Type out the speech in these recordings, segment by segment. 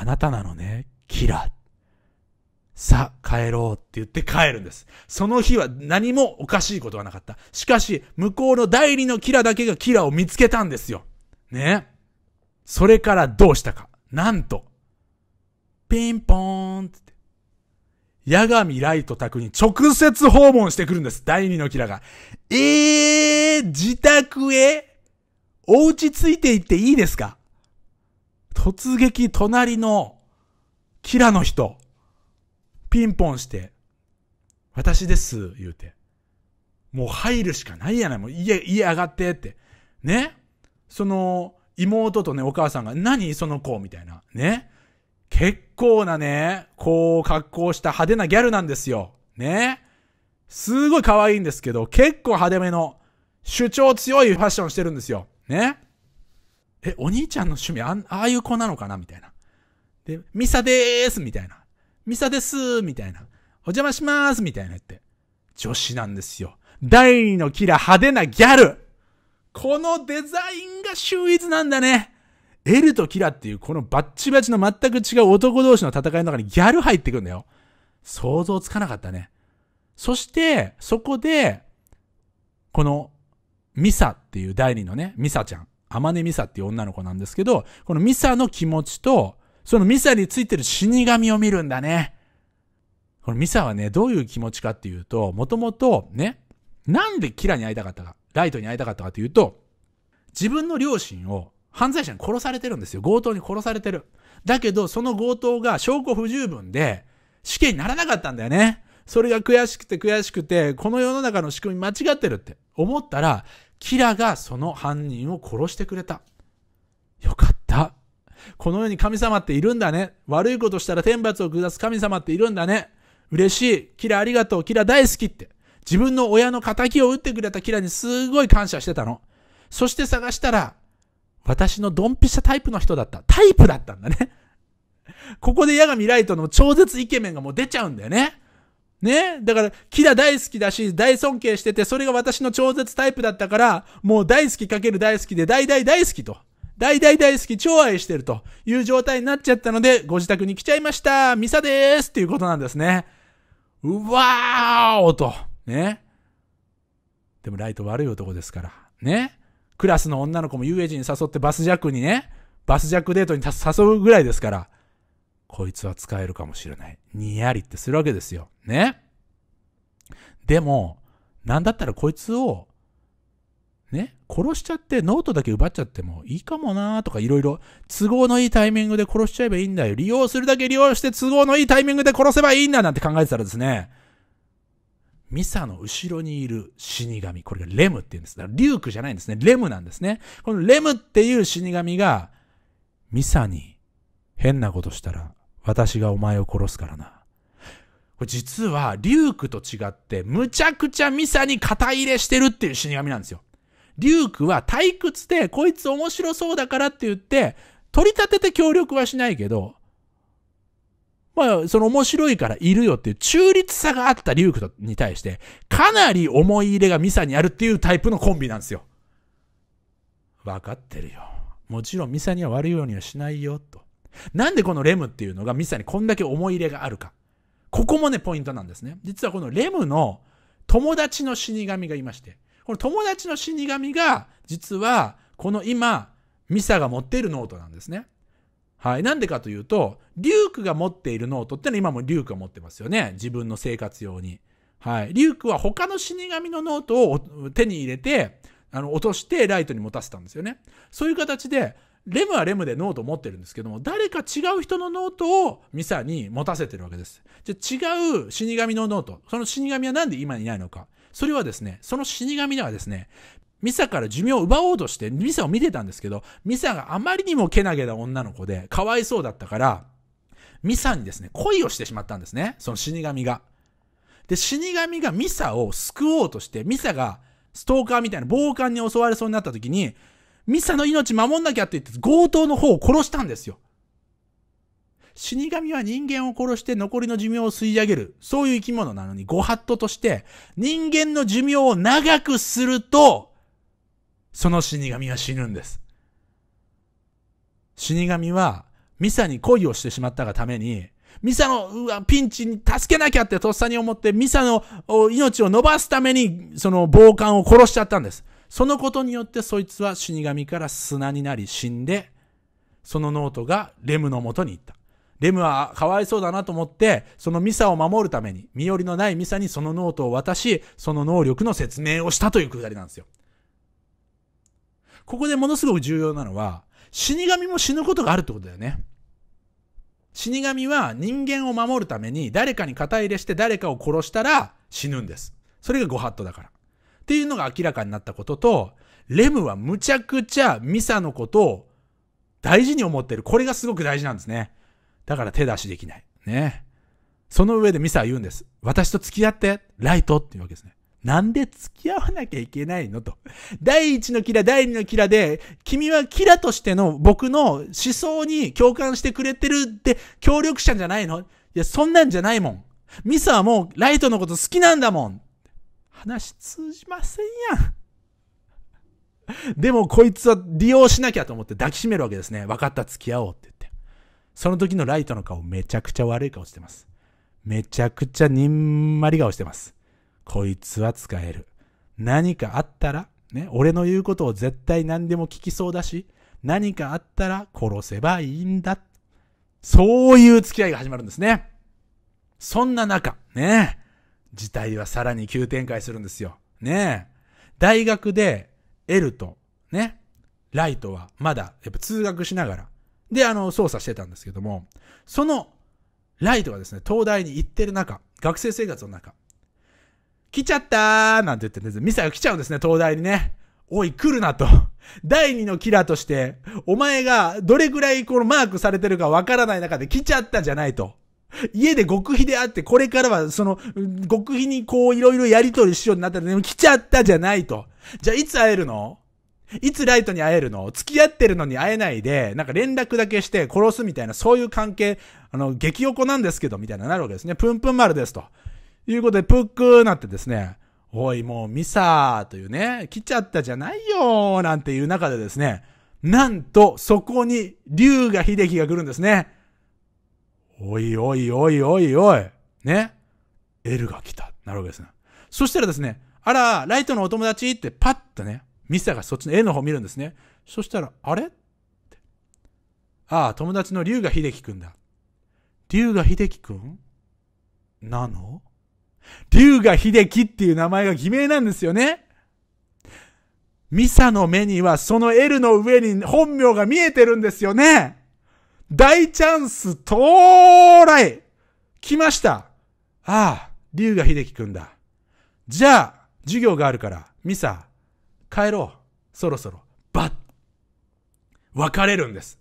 あなたなのね、キラー。さ帰ろうって言って帰るんです。その日は何もおかしいことはなかった。しかし、向こうの代理のキラだけがキラを見つけたんですよ。ね。それからどうしたか。なんと、ピンポーンって、ガ神ライト宅に直接訪問してくるんです。第二のキラが。えー、自宅へお家ついて行っていいですか突撃隣のキラの人、ピンポンして、私です、言うて。もう入るしかないやない、もう家、家上がってって。ねその、妹とね、お母さんが、何その子みたいな。ね結構なね、こう格好した派手なギャルなんですよ。ねすごい可愛いんですけど、結構派手めの、主張強いファッションしてるんですよ。ねえ、お兄ちゃんの趣味あ、ああいう子なのかなみたいな。で、ミサでーすみたいな。ミサですみたいな。お邪魔しまーすみたいな言って。女子なんですよ。第二のキラ派手なギャルこのデザインが秀逸なんだね。エルとキラっていうこのバッチバチの全く違う男同士の戦いの中にギャル入ってくんだよ。想像つかなかったね。そして、そこで、この、ミサっていう第二のね、ミサちゃん。天音美ミサっていう女の子なんですけど、このミサの気持ちと、そのミサについてる死神を見るんだね。このミサはね、どういう気持ちかっていうと、もともとね、なんでキラに会いたかったか、ライトに会いたかったかというと、自分の両親を犯罪者に殺されてるんですよ。強盗に殺されてる。だけど、その強盗が証拠不十分で、死刑にならなかったんだよね。それが悔しくて悔しくて、この世の中の仕組み間違ってるって思ったら、キラがその犯人を殺してくれた。よかった。この世に神様っているんだね。悪いことしたら天罰を下す神様っているんだね。嬉しい。キラありがとう。キラ大好きって。自分の親の仇を打ってくれたキラにすごい感謝してたの。そして探したら、私のドンピシャタイプの人だった。タイプだったんだね。ここで矢神ライトの超絶イケメンがもう出ちゃうんだよね。ねだから、キラ大好きだし、大尊敬してて、それが私の超絶タイプだったから、もう大好きかける大好きで、大大大好きと。大大大好き、超愛してるという状態になっちゃったので、ご自宅に来ちゃいました。ミサでーすっていうことなんですね。うわーおと。ね。でもライト悪い男ですから。ね。クラスの女の子も遊泳時に誘ってバスジャックにね、バスジャックデートに誘うぐらいですから。こいつは使えるかもしれない。にやりってするわけですよ。ねでも、なんだったらこいつを、ね、殺しちゃってノートだけ奪っちゃってもいいかもなーとかいろいろ都合のいいタイミングで殺しちゃえばいいんだよ。利用するだけ利用して都合のいいタイミングで殺せばいいんだなんて考えてたらですね、ミサの後ろにいる死神、これがレムって言うんです。だからリュークじゃないんですね。レムなんですね。このレムっていう死神が、ミサに変なことしたら私がお前を殺すからな。これ実は、リュークと違って、むちゃくちゃミサに肩入れしてるっていう死神なんですよ。リュークは退屈で、こいつ面白そうだからって言って、取り立てて協力はしないけど、まあ、その面白いからいるよっていう中立さがあったリュークに対して、かなり思い入れがミサにあるっていうタイプのコンビなんですよ。わかってるよ。もちろんミサには悪いようにはしないよ、と。なんでこのレムっていうのがミサにこんだけ思い入れがあるか。ここもね、ポイントなんですね。実はこのレムの友達の死神がいまして、この友達の死神が、実は、この今、ミサが持っているノートなんですね。はい。なんでかというと、リュークが持っているノートってのは今もリュークが持ってますよね。自分の生活用に。はい。リュークは他の死神のノートを手に入れて、あの、落としてライトに持たせたんですよね。そういう形で、レムはレムでノートを持ってるんですけども、誰か違う人のノートをミサに持たせてるわけです。じゃ違う死神のノート、その死神はなんで今いないのか。それはですね、その死神ではですね、ミサから寿命を奪おうとして、ミサを見てたんですけど、ミサがあまりにもけなげな女の子で、かわいそうだったから、ミサにですね、恋をしてしまったんですね。その死神が。で、死神がミサを救おうとして、ミサがストーカーみたいな暴漢に襲われそうになった時に、ミサの命守んなきゃって言って強盗の方を殺したんですよ。死神は人間を殺して残りの寿命を吸い上げる。そういう生き物なのに、ご法度として、人間の寿命を長くすると、その死神は死ぬんです。死神は、ミサに恋をしてしまったがために、ミサの、うわ、ピンチに助けなきゃってとっさに思って、ミサの命を伸ばすために、その暴漢を殺しちゃったんです。そのことによってそいつは死神から砂になり死んで、そのノートがレムの元に行った。レムはかわいそうだなと思って、そのミサを守るために、身寄りのないミサにそのノートを渡し、その能力の説明をしたというくだりなんですよ。ここでものすごく重要なのは、死神も死ぬことがあるってことだよね。死神は人間を守るために誰かに肩入れして誰かを殺したら死ぬんです。それがご法度だから。っていうのが明らかになったことと、レムはむちゃくちゃミサのことを大事に思ってる。これがすごく大事なんですね。だから手出しできない。ね。その上でミサは言うんです。私と付き合って、ライトっていうわけですね。なんで付き合わなきゃいけないのと。第一のキラ、第二のキラで、君はキラとしての僕の思想に共感してくれてるって協力者じゃないのいや、そんなんじゃないもん。ミサはもうライトのこと好きなんだもん。話通じませんやん。でもこいつは利用しなきゃと思って抱きしめるわけですね。分かった、付き合おうって言って。その時のライトの顔めちゃくちゃ悪い顔してます。めちゃくちゃにんまり顔してます。こいつは使える。何かあったら、ね、俺の言うことを絶対何でも聞きそうだし、何かあったら殺せばいいんだ。そういう付き合いが始まるんですね。そんな中、ね、事態はさらに急展開するんですよ。ねえ。大学で、エルと、ね、ライトは、まだ、やっぱ通学しながら、で、あの、操作してたんですけども、その、ライトがですね、東大に行ってる中、学生生活の中、来ちゃったーなんて言ってね、ミサが来ちゃうんですね、東大にね。おい、来るなと。第二のキラーとして、お前がどれくらいこのマークされてるかわからない中で来ちゃったじゃないと。家で極秘であって、これからは、その、極秘にこう、いろいろやりとりしようになったら、でも来ちゃったじゃないと。じゃあ、いつ会えるのいつライトに会えるの付き合ってるのに会えないで、なんか連絡だけして殺すみたいな、そういう関係、あの、激横なんですけど、みたいななるわけですね。プンプン丸ですと。いうことで、プックーなってですね、おい、もうミサーというね、来ちゃったじゃないよーなんていう中でですね、なんと、そこに、龍が秀樹が来るんですね。おいおいおいおいおい、ね。L が来た。なるわけですね。そしたらですね、あら、ライトのお友達ってパッとね、ミサがそっちの絵の方見るんですね。そしたら、あれって。ああ、友達の龍が秀樹くんだ。龍が秀樹くんなの龍が秀樹っていう名前が偽名なんですよね。ミサの目にはその L の上に本名が見えてるんですよね。大チャンス到来来ましたああ、龍が秀樹くんだ。じゃあ、授業があるから、ミサ、帰ろう。そろそろ、ばっ別れるんです。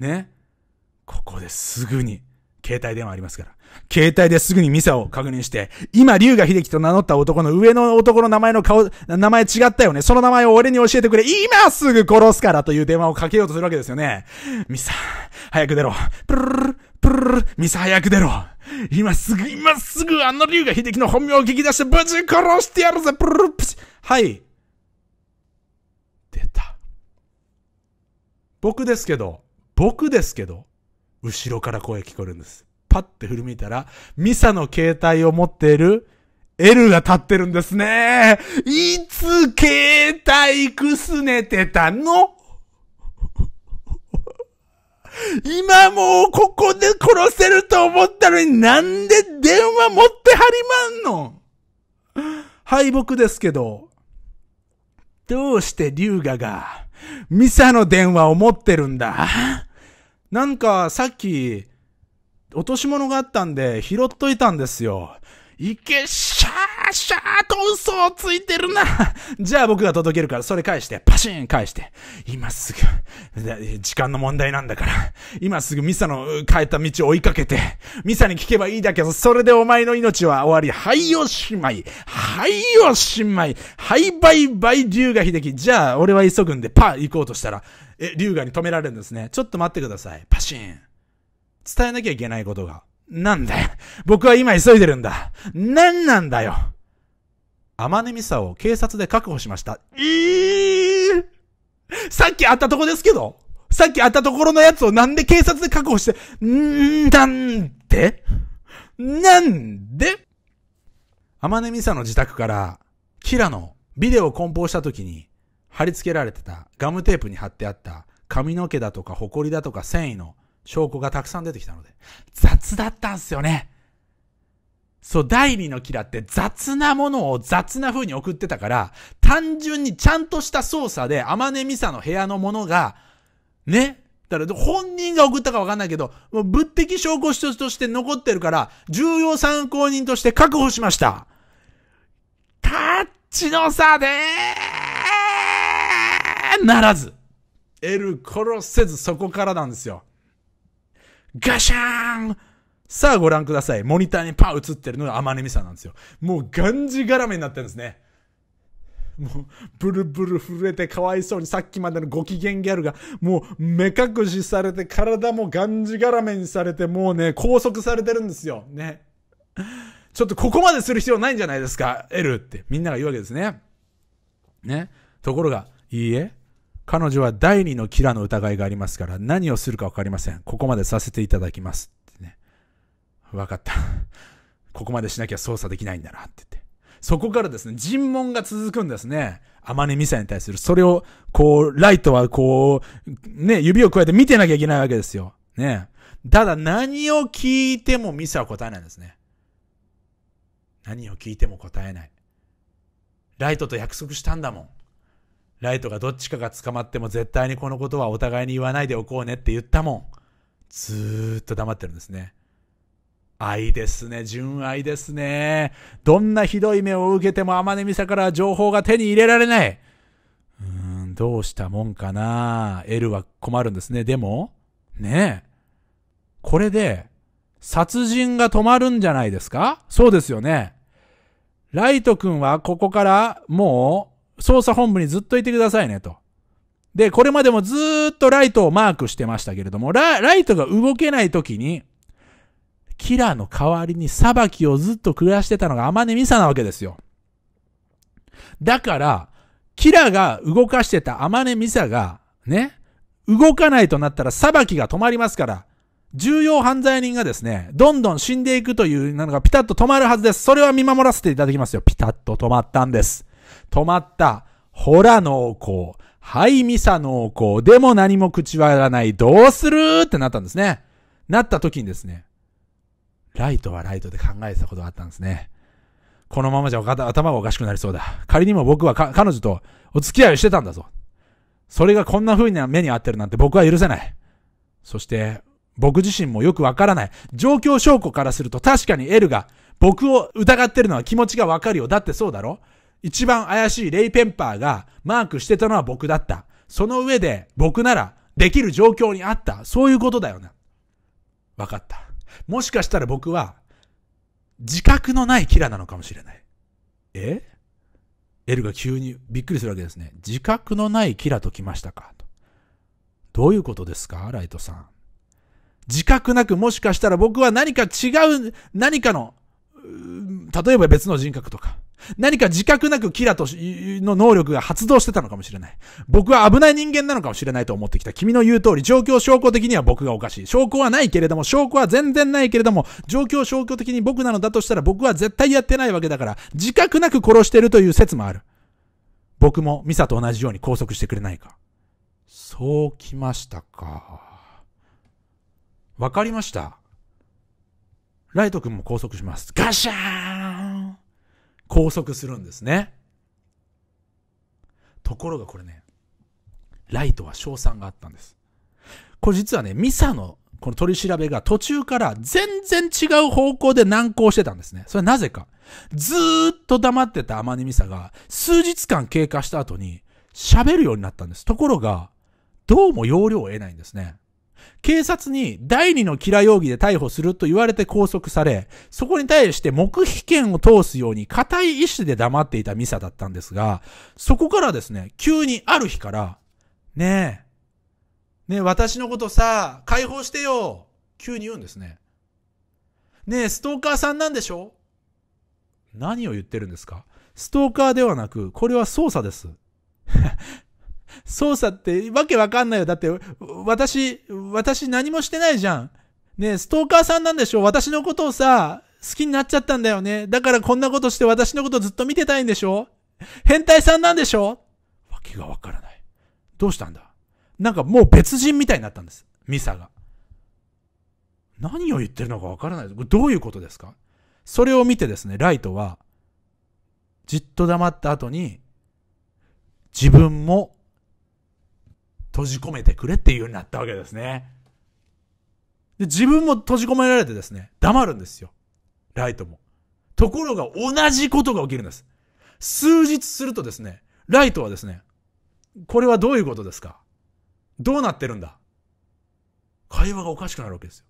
ね。ここですぐに、携帯電話ありますから、携帯ですぐにミサを確認して、今、龍が秀樹と名乗った男の上の男の名前の顔、名前違ったよね。その名前を俺に教えてくれ。今すぐ殺すからという電話をかけようとするわけですよね。ミサ、早く出ろ。プルルル、プルルル、ミサ早く出ろ。今すぐ、今すぐあの龍が秀樹の本名を聞き出してぶち殺してやるぜ。プルルプシ。はい。出た。僕ですけど、僕ですけど、後ろから声聞こえるんです。パッて振り向いたら、ミサの携帯を持っている L が立ってるんですね。いつ携帯くすねてたの今もうここで殺せると思ったのになんで電話持ってはりまんの敗北ですけど、どうして龍河がミサの電話を持ってるんだなんかさっき落とし物があったんで拾っといたんですよ。いけ、シャーシャーと嘘をついてるな。じゃあ僕が届けるから、それ返して、パシーン返して。今すぐ、時間の問題なんだから。今すぐミサの変えた道を追いかけて、ミサに聞けばいいだけど、それでお前の命は終わり。はいおしまい。はいおしまい。はいバイバイ、龍河秀樹。じゃあ、俺は急ぐんで、パー行こうとしたら、え、龍河に止められるんですね。ちょっと待ってください。パシーン。伝えなきゃいけないことが。なんだよ。僕は今急いでるんだ。なんなんだよ。天音美沙を警察で確保しました。えー、さっき会ったとこですけどさっき会ったところのやつをなんで警察で確保して、んなんでなんで天音美沙の自宅から、キラのビデオを梱包した時に貼り付けられてたガムテープに貼ってあった髪の毛だとかホコリだとか繊維の証拠がたくさん出てきたので、雑だったんすよね。そう、第二のキラって雑なものを雑な風に送ってたから、単純にちゃんとした操作で、天音美沙の部屋のものが、ね、だから本人が送ったかわかんないけど、もう物的証拠一つとして残ってるから、重要参考人として確保しました。タッチの差でならず。得る殺せずそこからなんですよ。ガシャーンさあご覧ください。モニターにパー映ってるのが天音美さんなんですよ。もうがんじがらめになってるんですね。もう、ブルブル震えてかわいそうにさっきまでのご機嫌ギャルが、もう目隠しされて体もがんじがらめにされて、もうね、拘束されてるんですよ。ね。ちょっとここまでする必要ないんじゃないですか、L って。みんなが言うわけですね。ね。ところが、いいえ、彼女は第二のキラの疑いがありますから何をするかわかりません。ここまでさせていただきます。ってね。わかった。ここまでしなきゃ操作できないんだなって言って。そこからですね、尋問が続くんですね。ま音ミサに対する。それを、こう、ライトはこう、ね、指を加えて見てなきゃいけないわけですよ。ね。ただ何を聞いてもミサは答えないんですね。何を聞いても答えない。ライトと約束したんだもん。ライトがどっちかが捕まっても絶対にこのことはお互いに言わないでおこうねって言ったもん。ずーっと黙ってるんですね。愛ですね。純愛ですね。どんなひどい目を受けても天音美沙から情報が手に入れられない。うーん、どうしたもんかな。L は困るんですね。でも、ねえ。これで、殺人が止まるんじゃないですかそうですよね。ライト君はここからもう捜査本部にずっといてくださいねと。で、これまでもずっとライトをマークしてましたけれども、ラライトが動けない時に、キラーの代わりに裁きをずっと暮らしてたのが天音美沙なわけですよ。だから、キラーが動かしてた天音美沙が、ね、動かないとなったら裁きが止まりますから、重要犯罪人がですね、どんどん死んでいくというのがピタッと止まるはずです。それは見守らせていただきますよ。ピタッと止まったんです。止まった。ほら濃厚。はい、ミサ濃厚。でも何も口割らない。どうするってなったんですね。なった時にですね、ライトはライトで考えてたことがあったんですね。このままじゃ頭がおかしくなりそうだ。仮にも僕は彼女とお付き合いをしてたんだぞ。それがこんな風に目に合ってるなんて僕は許せない。そして、僕自身もよくわからない。状況証拠からすると確かに L が僕を疑ってるのは気持ちがわかるよ。だってそうだろ一番怪しいレイ・ペンパーがマークしてたのは僕だった。その上で僕ならできる状況にあった。そういうことだよな。わかった。もしかしたら僕は自覚のないキラなのかもしれない。えエルが急にびっくりするわけですね。自覚のないキラときましたかと。どういうことですかライトさん。自覚なくもしかしたら僕は何か違う、何かの例えば別の人格とか、何か自覚なくキラとの能力が発動してたのかもしれない。僕は危ない人間なのかもしれないと思ってきた。君の言う通り、状況証拠的には僕がおかしい。証拠はないけれども、証拠は全然ないけれども、状況証拠的に僕なのだとしたら僕は絶対やってないわけだから、自覚なく殺してるという説もある。僕もミサと同じように拘束してくれないか。そうきましたか。わかりました。ライト君も拘束します。ガシャーン拘束するんですね。ところがこれね、ライトは賞賛があったんです。これ実はね、ミサのこの取り調べが途中から全然違う方向で難航してたんですね。それはなぜか。ずーっと黙ってた天音ミサが数日間経過した後に喋るようになったんです。ところが、どうも要領を得ないんですね。警察に第二のキラ容疑で逮捕すると言われて拘束され、そこに対して黙秘権を通すように固い意志で黙っていたミサだったんですが、そこからですね、急にある日から、ねえ、ねえ、私のことさ、解放してよ急に言うんですね。ねえ、ストーカーさんなんでしょ何を言ってるんですかストーカーではなく、これは捜査です。操作ってわけわかんないよ。だって、私、私何もしてないじゃん。ねえ、ストーカーさんなんでしょ私のことをさ、好きになっちゃったんだよね。だからこんなことして私のことずっと見てたいんでしょ変態さんなんでしょわけがわからない。どうしたんだなんかもう別人みたいになったんです。ミサが。何を言ってるのかわからない。どういうことですかそれを見てですね、ライトは、じっと黙った後に、自分も閉じ込めてくれっていうようになったわけですね。で、自分も閉じ込められてですね、黙るんですよ。ライトも。ところが同じことが起きるんです。数日するとですね、ライトはですね、これはどういうことですかどうなってるんだ会話がおかしくなるわけですよ。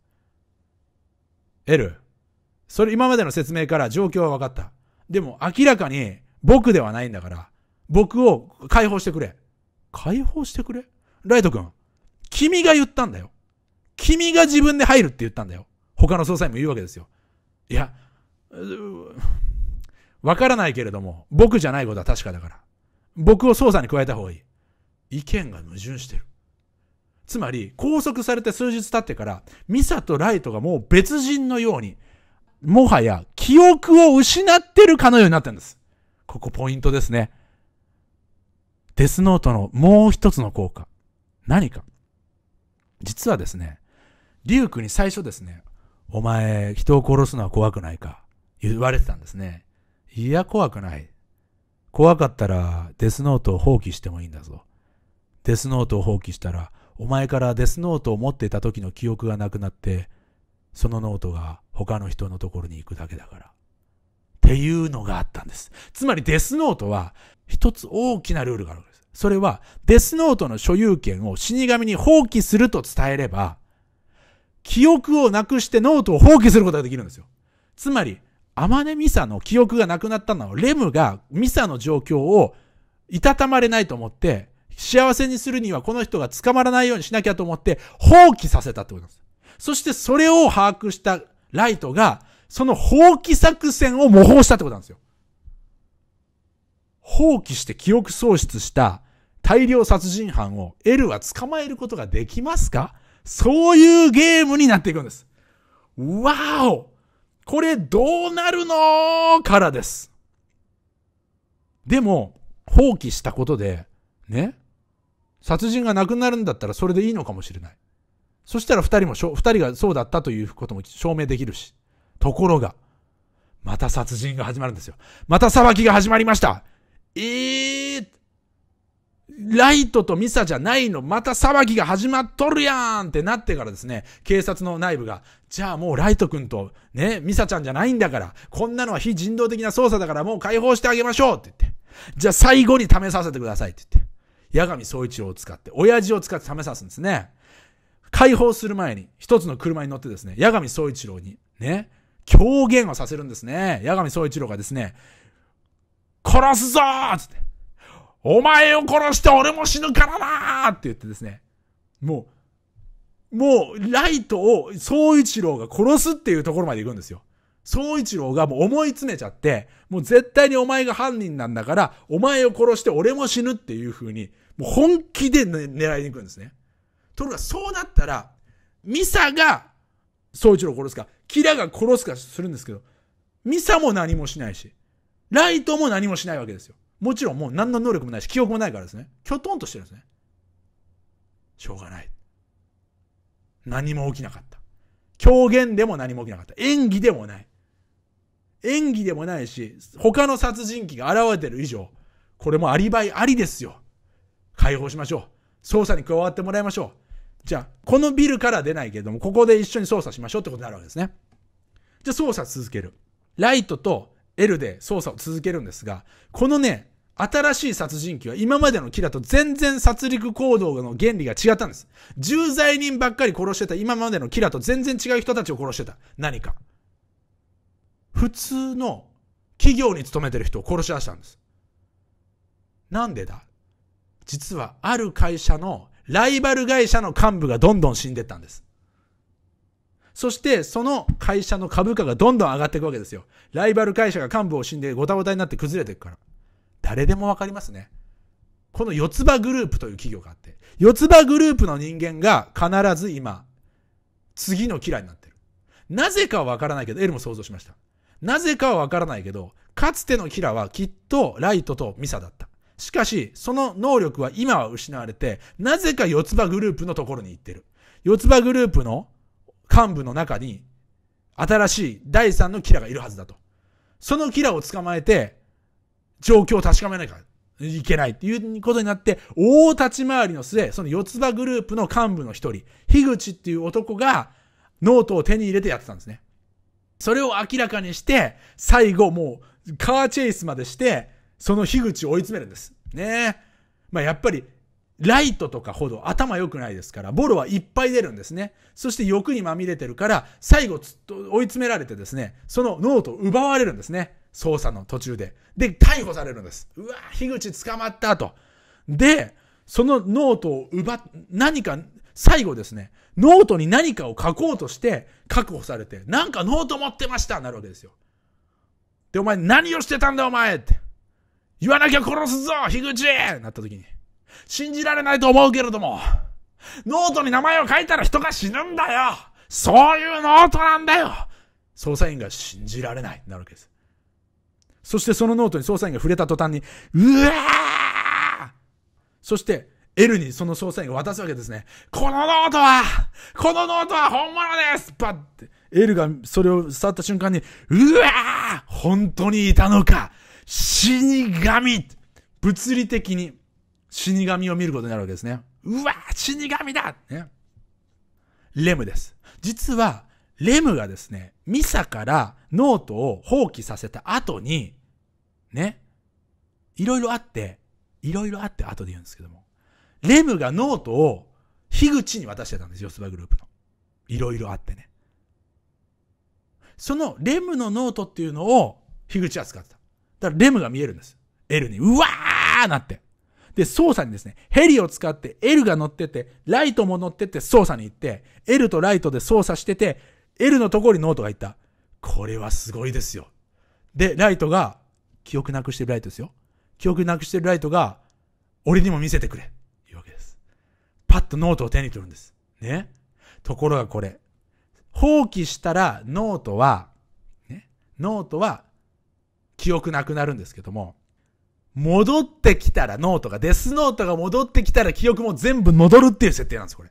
L、それ今までの説明から状況は分かった。でも明らかに僕ではないんだから、僕を解放してくれ。解放してくれライト君、君が言ったんだよ。君が自分で入るって言ったんだよ。他の捜査員も言うわけですよ。いや、わからないけれども、僕じゃないことは確かだから。僕を捜査に加えた方がいい。意見が矛盾してる。つまり、拘束されて数日経ってから、ミサとライトがもう別人のように、もはや記憶を失ってるかのようになったんです。ここポイントですね。デスノートのもう一つの効果。何か実はですね、リュウクに最初ですね、お前、人を殺すのは怖くないか言われてたんですね。いや、怖くない。怖かったら、デスノートを放棄してもいいんだぞ。デスノートを放棄したら、お前からデスノートを持っていた時の記憶がなくなって、そのノートが他の人のところに行くだけだから。っていうのがあったんです。つまりデスノートは、一つ大きなルールがあるわけです。それは、デスノートの所有権を死神に放棄すると伝えれば、記憶をなくしてノートを放棄することができるんですよ。つまり、アマネミサの記憶がなくなったのは、レムがミサの状況をいたたまれないと思って、幸せにするにはこの人が捕まらないようにしなきゃと思って、放棄させたってことです。そしてそれを把握したライトが、その放棄作戦を模倣したってことなんですよ。放棄して記憶喪失した大量殺人犯を L は捕まえることができますかそういうゲームになっていくんです。わおこれどうなるのからです。でも、放棄したことで、ね、殺人がなくなるんだったらそれでいいのかもしれない。そしたら二人も、二人がそうだったということも証明できるし。ところが、また殺人が始まるんですよ。また裁きが始まりました。えー、ライトとミサじゃないの、また騒ぎが始まっとるやんってなってからですね、警察の内部が、じゃあもうライト君とね、ミサちゃんじゃないんだから、こんなのは非人道的な捜査だからもう解放してあげましょうって言って、じゃあ最後に試させてくださいって言って、八神総一郎を使って、親父を使って試さすんですね。解放する前に、一つの車に乗ってですね、八神総一郎にね、狂言をさせるんですね。八神総一郎がですね、殺すぞーって。お前を殺して俺も死ぬからなーって言ってですね、もう、もう、ライトを、総一郎が殺すっていうところまで行くんですよ。総一郎がもう思い詰めちゃって、もう絶対にお前が犯人なんだから、お前を殺して俺も死ぬっていう風に、もう本気で、ね、狙いに行くんですね。ところが、そうなったら、ミサが、総一郎を殺すか、キラが殺すかするんですけど、ミサも何もしないし、ライトも何もしないわけですよ。もちろんもう何の能力もないし、記憶もないからですね。きょとんとしてるんですね。しょうがない。何も起きなかった。狂言でも何も起きなかった。演技でもない。演技でもないし、他の殺人鬼が現れてる以上、これもアリバイありですよ。解放しましょう。捜査に加わってもらいましょう。じゃあ、このビルから出ないけれども、ここで一緒に捜査しましょうってことになるわけですね。じゃあ、捜査続ける。ライトと L で捜査を続けるんですが、このね、新しい殺人鬼は今までのキラと全然殺戮行動の原理が違ったんです。重罪人ばっかり殺してた今までのキラと全然違う人たちを殺してた。何か。普通の企業に勤めてる人を殺し出したんです。なんでだ実はある会社のライバル会社の幹部がどんどん死んでったんです。そしてその会社の株価がどんどん上がっていくわけですよ。ライバル会社が幹部を死んでごたごたになって崩れていくから。誰でもわかりますね。この四つ葉グループという企業があって、四つ葉グループの人間が必ず今、次のキラーになってる。なぜかはわからないけど、L も想像しました。なぜかはわからないけど、かつてのキラはきっとライトとミサだった。しかし、その能力は今は失われて、なぜか四つ葉グループのところに行ってる。四つ葉グループの幹部の中に、新しい第3のキラがいるはずだと。そのキラを捕まえて、状況を確かめないから、いけないっていうことになって、大立ち回りの末、その四つ葉グループの幹部の一人、樋口っていう男が、ノートを手に入れてやってたんですね。それを明らかにして、最後もう、カーチェイスまでして、その樋口を追い詰めるんです。ねえ。まあやっぱり、ライトとかほど頭良くないですから、ボロはいっぱい出るんですね。そして欲にまみれてるから、最後追い詰められてですね、そのノートを奪われるんですね。捜査の途中で。で、逮捕されるんです。うわ、樋口捕まったと。で、そのノートを奪、何か、最後ですね、ノートに何かを書こうとして確保されて、なんかノート持ってましたなるわけですよ。で、お前何をしてたんだお前って。言わなきゃ殺すぞ樋口なった時に。信じられないと思うけれども、ノートに名前を書いたら人が死ぬんだよそういうノートなんだよ捜査員が信じられない。なるわけです。そしてそのノートに捜査員が触れた途端に、うわーそして、L にその捜査員が渡すわけですね。このノートはこのノートは本物ですばって。L がそれを触った瞬間に、うわー本当にいたのか死神物理的に死神を見ることになるわけですね。うわ死神だね。レムです。実は、レムがですね、ミサからノートを放棄させた後に、ね、いろいろあって、いろいろあって後で言うんですけども、レムがノートを樋口に渡してたんですよ、スバグループの。いろいろあってね。そのレムのノートっていうのを樋口は使ってた。だからレムが見えるんです。L に、うわーなって。で、操作にですね、ヘリを使って L が乗ってて、ライトも乗ってて操作に行って、L とライトで操作してて、L のところにノートが行った。これはすごいですよ。で、ライトが、記憶なくしてるライトですよ。記憶なくしてるライトが、俺にも見せてくれ。いうわけです。パッとノートを手に取るんです。ね。ところがこれ。放棄したらノートは、ね、ノートは記憶なくなるんですけども、戻ってきたらノートが、デスノートが戻ってきたら記憶も全部戻るっていう設定なんです、これ。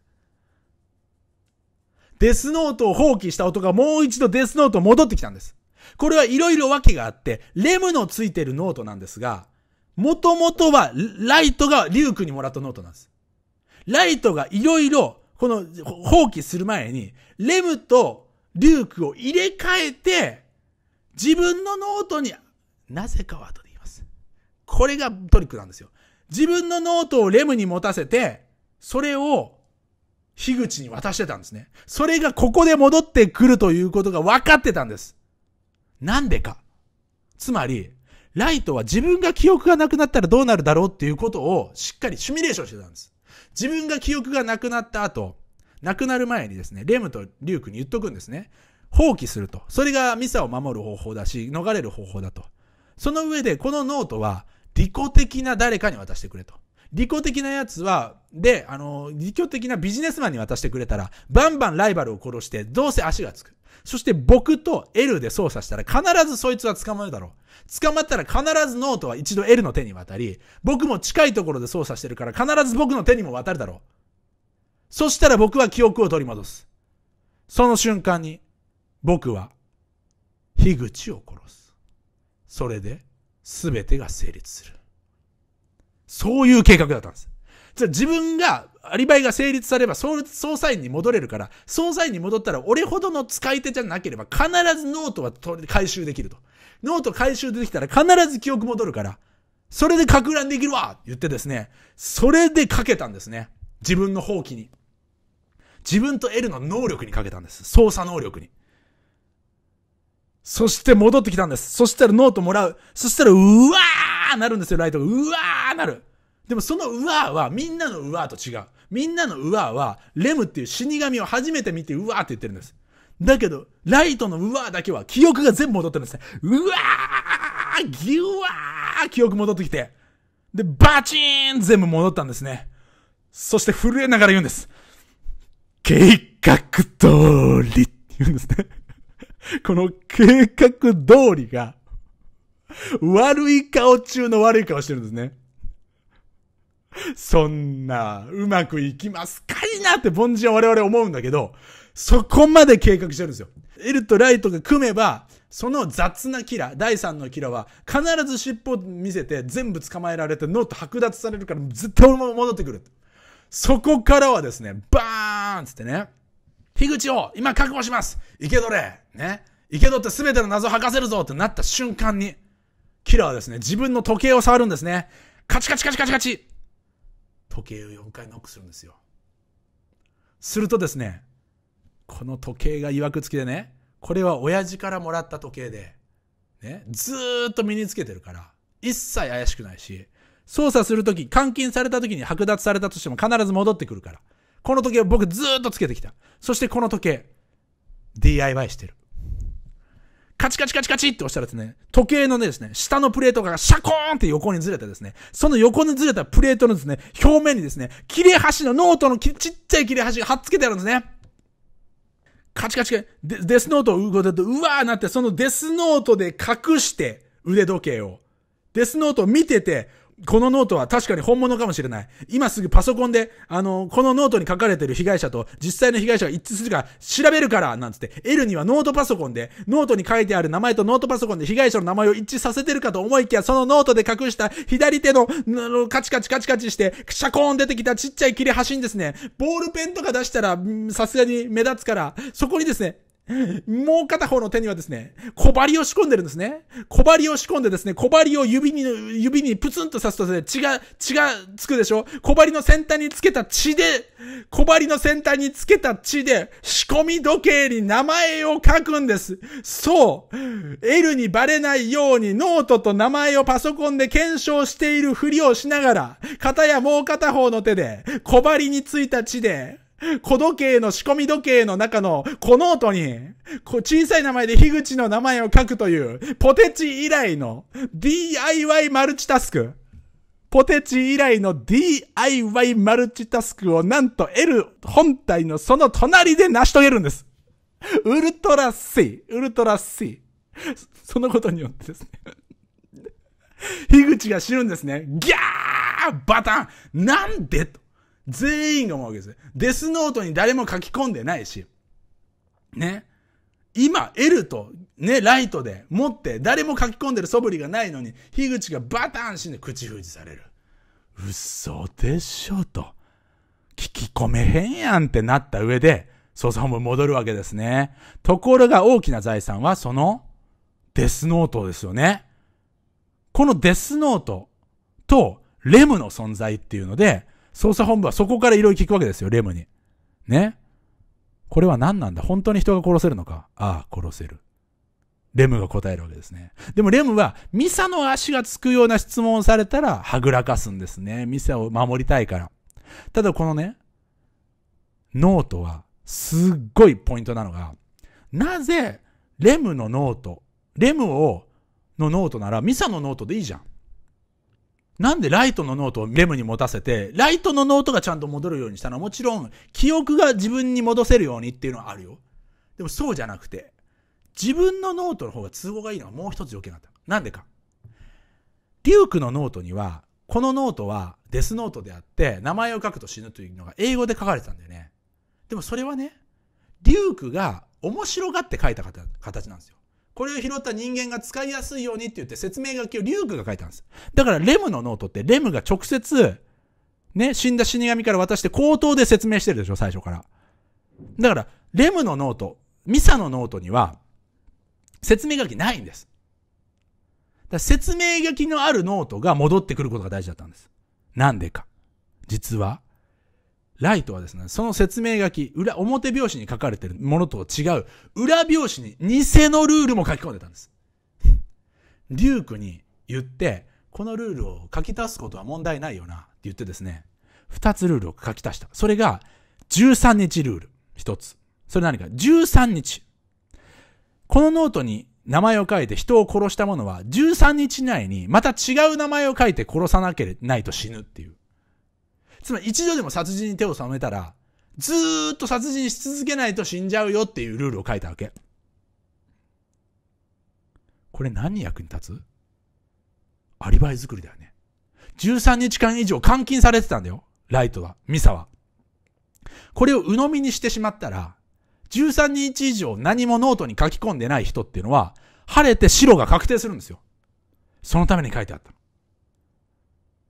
デスノートを放棄した音がもう一度デスノート戻ってきたんです。これはいろいろ訳があって、レムのついてるノートなんですが、もともとはライトがリュークにもらったノートなんです。ライトがいろいろ、この、放棄する前に、レムとリュークを入れ替えて、自分のノートになぜかは後でこれがトリックなんですよ。自分のノートをレムに持たせて、それを、樋口に渡してたんですね。それがここで戻ってくるということが分かってたんです。なんでか。つまり、ライトは自分が記憶がなくなったらどうなるだろうっていうことをしっかりシミュレーションしてたんです。自分が記憶がなくなった後、亡くなる前にですね、レムとリュウクに言っとくんですね。放棄すると。それがミサを守る方法だし、逃れる方法だと。その上で、このノートは、利己的な誰かに渡してくれと。利己的なやつは、で、あの、利己的なビジネスマンに渡してくれたら、バンバンライバルを殺して、どうせ足がつく。そして僕と L で操作したら必ずそいつは捕まるだろう。捕まったら必ずノートは一度 L の手に渡り、僕も近いところで操作してるから必ず僕の手にも渡るだろう。そしたら僕は記憶を取り戻す。その瞬間に僕は、樋口を殺す。それで、全てが成立する。そういう計画だったんです。じゃ自分が、アリバイが成立されば、捜査員に戻れるから、捜査員に戻ったら、俺ほどの使い手じゃなければ、必ずノートは回収できると。ノート回収できたら、必ず記憶戻るから、それで格乱できるわ言ってですね、それでかけたんですね。自分の放棄に。自分と L の能力にかけたんです。操作能力に。そして戻ってきたんです。そしたらノートもらう。そしたら、うわーなるんですよ、ライトが。うわーなる。でもそのうわーは、みんなのうわーと違う。みんなのうわーは、レムっていう死神を初めて見て、うわーって言ってるんです。だけど、ライトのうわーだけは、記憶が全部戻ってるんですね。うわーぎゅわー記憶戻ってきて。で、バチーン全部戻ったんですね。そして震えながら言うんです。計画通りって言うんですね。この計画通りが、悪い顔中の悪い顔してるんですね。そんな、うまくいきますかいなって凡人は我々思うんだけど、そこまで計画してるんですよ。エルとライトが組めば、その雑なキラ、第三のキラは、必ず尻尾見せて全部捕まえられてノート剥奪されるから絶対戻ってくる。そこからはですね、バーンつってね、樋口を今確保します池戸れね。池戸って全ての謎を吐かせるぞってなった瞬間に、キラーはですね、自分の時計を触るんですね。カチカチカチカチカチ時計を4回ノックするんですよ。するとですね、この時計が曰く付きでね、これは親父からもらった時計で、ね、ずーっと身につけてるから、一切怪しくないし、操作するとき、監禁されたときに剥奪されたとしても必ず戻ってくるから。この時計を僕ずっとつけてきた。そしてこの時計、DIY してる。カチカチカチカチって押したらですね、時計のねですね、下のプレートがシャコーンって横にずれてですね、その横にずれたプレートのですね、表面にですね、切れ端のノートのちっちゃい切れ端が貼っつけてあるんですね。カチカチカチ、デデスノートを動かて、うわーなって、そのデスノートで隠して、腕時計を。デスノートを見てて、このノートは確かに本物かもしれない。今すぐパソコンで、あの、このノートに書かれてる被害者と実際の被害者が一致するか調べるからなんつって、L にはノートパソコンで、ノートに書いてある名前とノートパソコンで被害者の名前を一致させてるかと思いきや、そのノートで隠した左手の、カチカチカチカチして、シャコーン出てきたちっちゃい切れ端にですね、ボールペンとか出したら、さすがに目立つから、そこにですね、もう片方の手にはですね、小針を仕込んでるんですね。小針を仕込んでですね、小針を指に、指にプツンと刺すとですね、血が、血がつくでしょ小針の先端につけた血で、小針の先端につけた血で、仕込み時計に名前を書くんです。そう !L にバレないようにノートと名前をパソコンで検証しているふりをしながら、片やもう片方の手で、小針についた血で、小時計の仕込み時計の中のこの音に、小さい名前で樋口の名前を書くという、ポテチ以来の DIY マルチタスク。ポテチ以来の DIY マルチタスクをなんと L 本体のその隣で成し遂げるんです。ウルトラ C、ウルトラ C。そのことによってですね 樋口が死ぬんですね。ギャーバタンなんでと全員が思うわけです。デスノートに誰も書き込んでないし、ね。今、L と、ね、ライトで持って、誰も書き込んでる素振りがないのに、樋口がバタン死んで口封じされる。嘘でしょ、と。聞き込めへんやんってなった上で、捜査本部戻るわけですね。ところが大きな財産は、その、デスノートですよね。このデスノートと、レムの存在っていうので、捜査本部はそこからいろいろ聞くわけですよ、レムに。ねこれは何なんだ本当に人が殺せるのかああ、殺せる。レムが答えるわけですね。でもレムは、ミサの足がつくような質問をされたら、はぐらかすんですね。ミサを守りたいから。ただこのね、ノートは、すっごいポイントなのが、なぜ、レムのノート、レムを、のノートなら、ミサのノートでいいじゃん。なんでライトのノートをレムに持たせて、ライトのノートがちゃんと戻るようにしたのはもちろん、記憶が自分に戻せるようにっていうのはあるよ。でもそうじゃなくて、自分のノートの方が都合がいいのはもう一つ条件があった。なんでか。デュークのノートには、このノートはデスノートであって、名前を書くと死ぬというのが英語で書かれてたんだよね。でもそれはね、デュークが面白がって書いた形なんですよ。これを拾った人間が使いやすいようにって言って説明書きをリュークが書いたんです。だからレムのノートってレムが直接、ね、死んだ死神から渡して口頭で説明してるでしょ、最初から。だから、レムのノート、ミサのノートには、説明書きないんです。だ説明書きのあるノートが戻ってくることが大事だったんです。なんでか。実は、ライトはですね、その説明書き、裏、表表紙に書かれてるものと違う、裏表紙に偽のルールも書き込んでたんです。リュークに言って、このルールを書き足すことは問題ないよな、って言ってですね、二つルールを書き足した。それが、13日ルール。一つ。それ何か ?13 日。このノートに名前を書いて人を殺した者は、13日内にまた違う名前を書いて殺さなければないと死ぬっていう。つまり一度でも殺人に手を染めたら、ずーっと殺人し続けないと死んじゃうよっていうルールを書いたわけ。これ何に役に立つアリバイ作りだよね。13日間以上監禁されてたんだよ。ライトは、ミサは。これを鵜呑みにしてしまったら、13日以上何もノートに書き込んでない人っていうのは、晴れて白が確定するんですよ。そのために書いてあったの。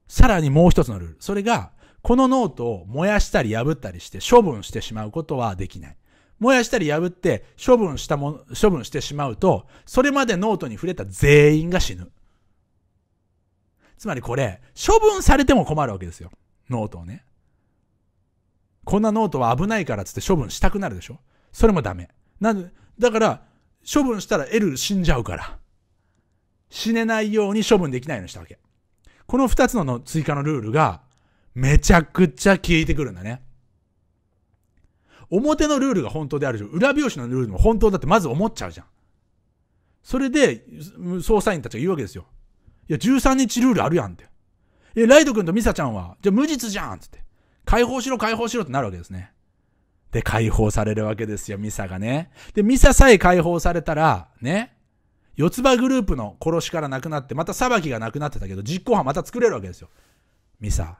さらにもう一つのルール。それが、このノートを燃やしたり破ったりして処分してしまうことはできない。燃やしたり破って処分したもの、処分してしまうと、それまでノートに触れた全員が死ぬ。つまりこれ、処分されても困るわけですよ。ノートをね。こんなノートは危ないからつって処分したくなるでしょそれもダメ。なんで、だから、処分したらエル死んじゃうから。死ねないように処分できないようにしたわけ。この二つの追加のルールが、めちゃくちゃ効いてくるんだね。表のルールが本当であるし、裏表紙のルールも本当だってまず思っちゃうじゃん。それで、捜査員たちが言うわけですよ。いや、13日ルールあるやんって。え、ライド君とミサちゃんは、じゃあ無実じゃんつって。解放しろ、解放しろってなるわけですね。で、解放されるわけですよ、ミサがね。で、ミサさえ解放されたら、ね。四つ葉グループの殺しからなくなって、また裁きがなくなってたけど、実行犯また作れるわけですよ。ミサ、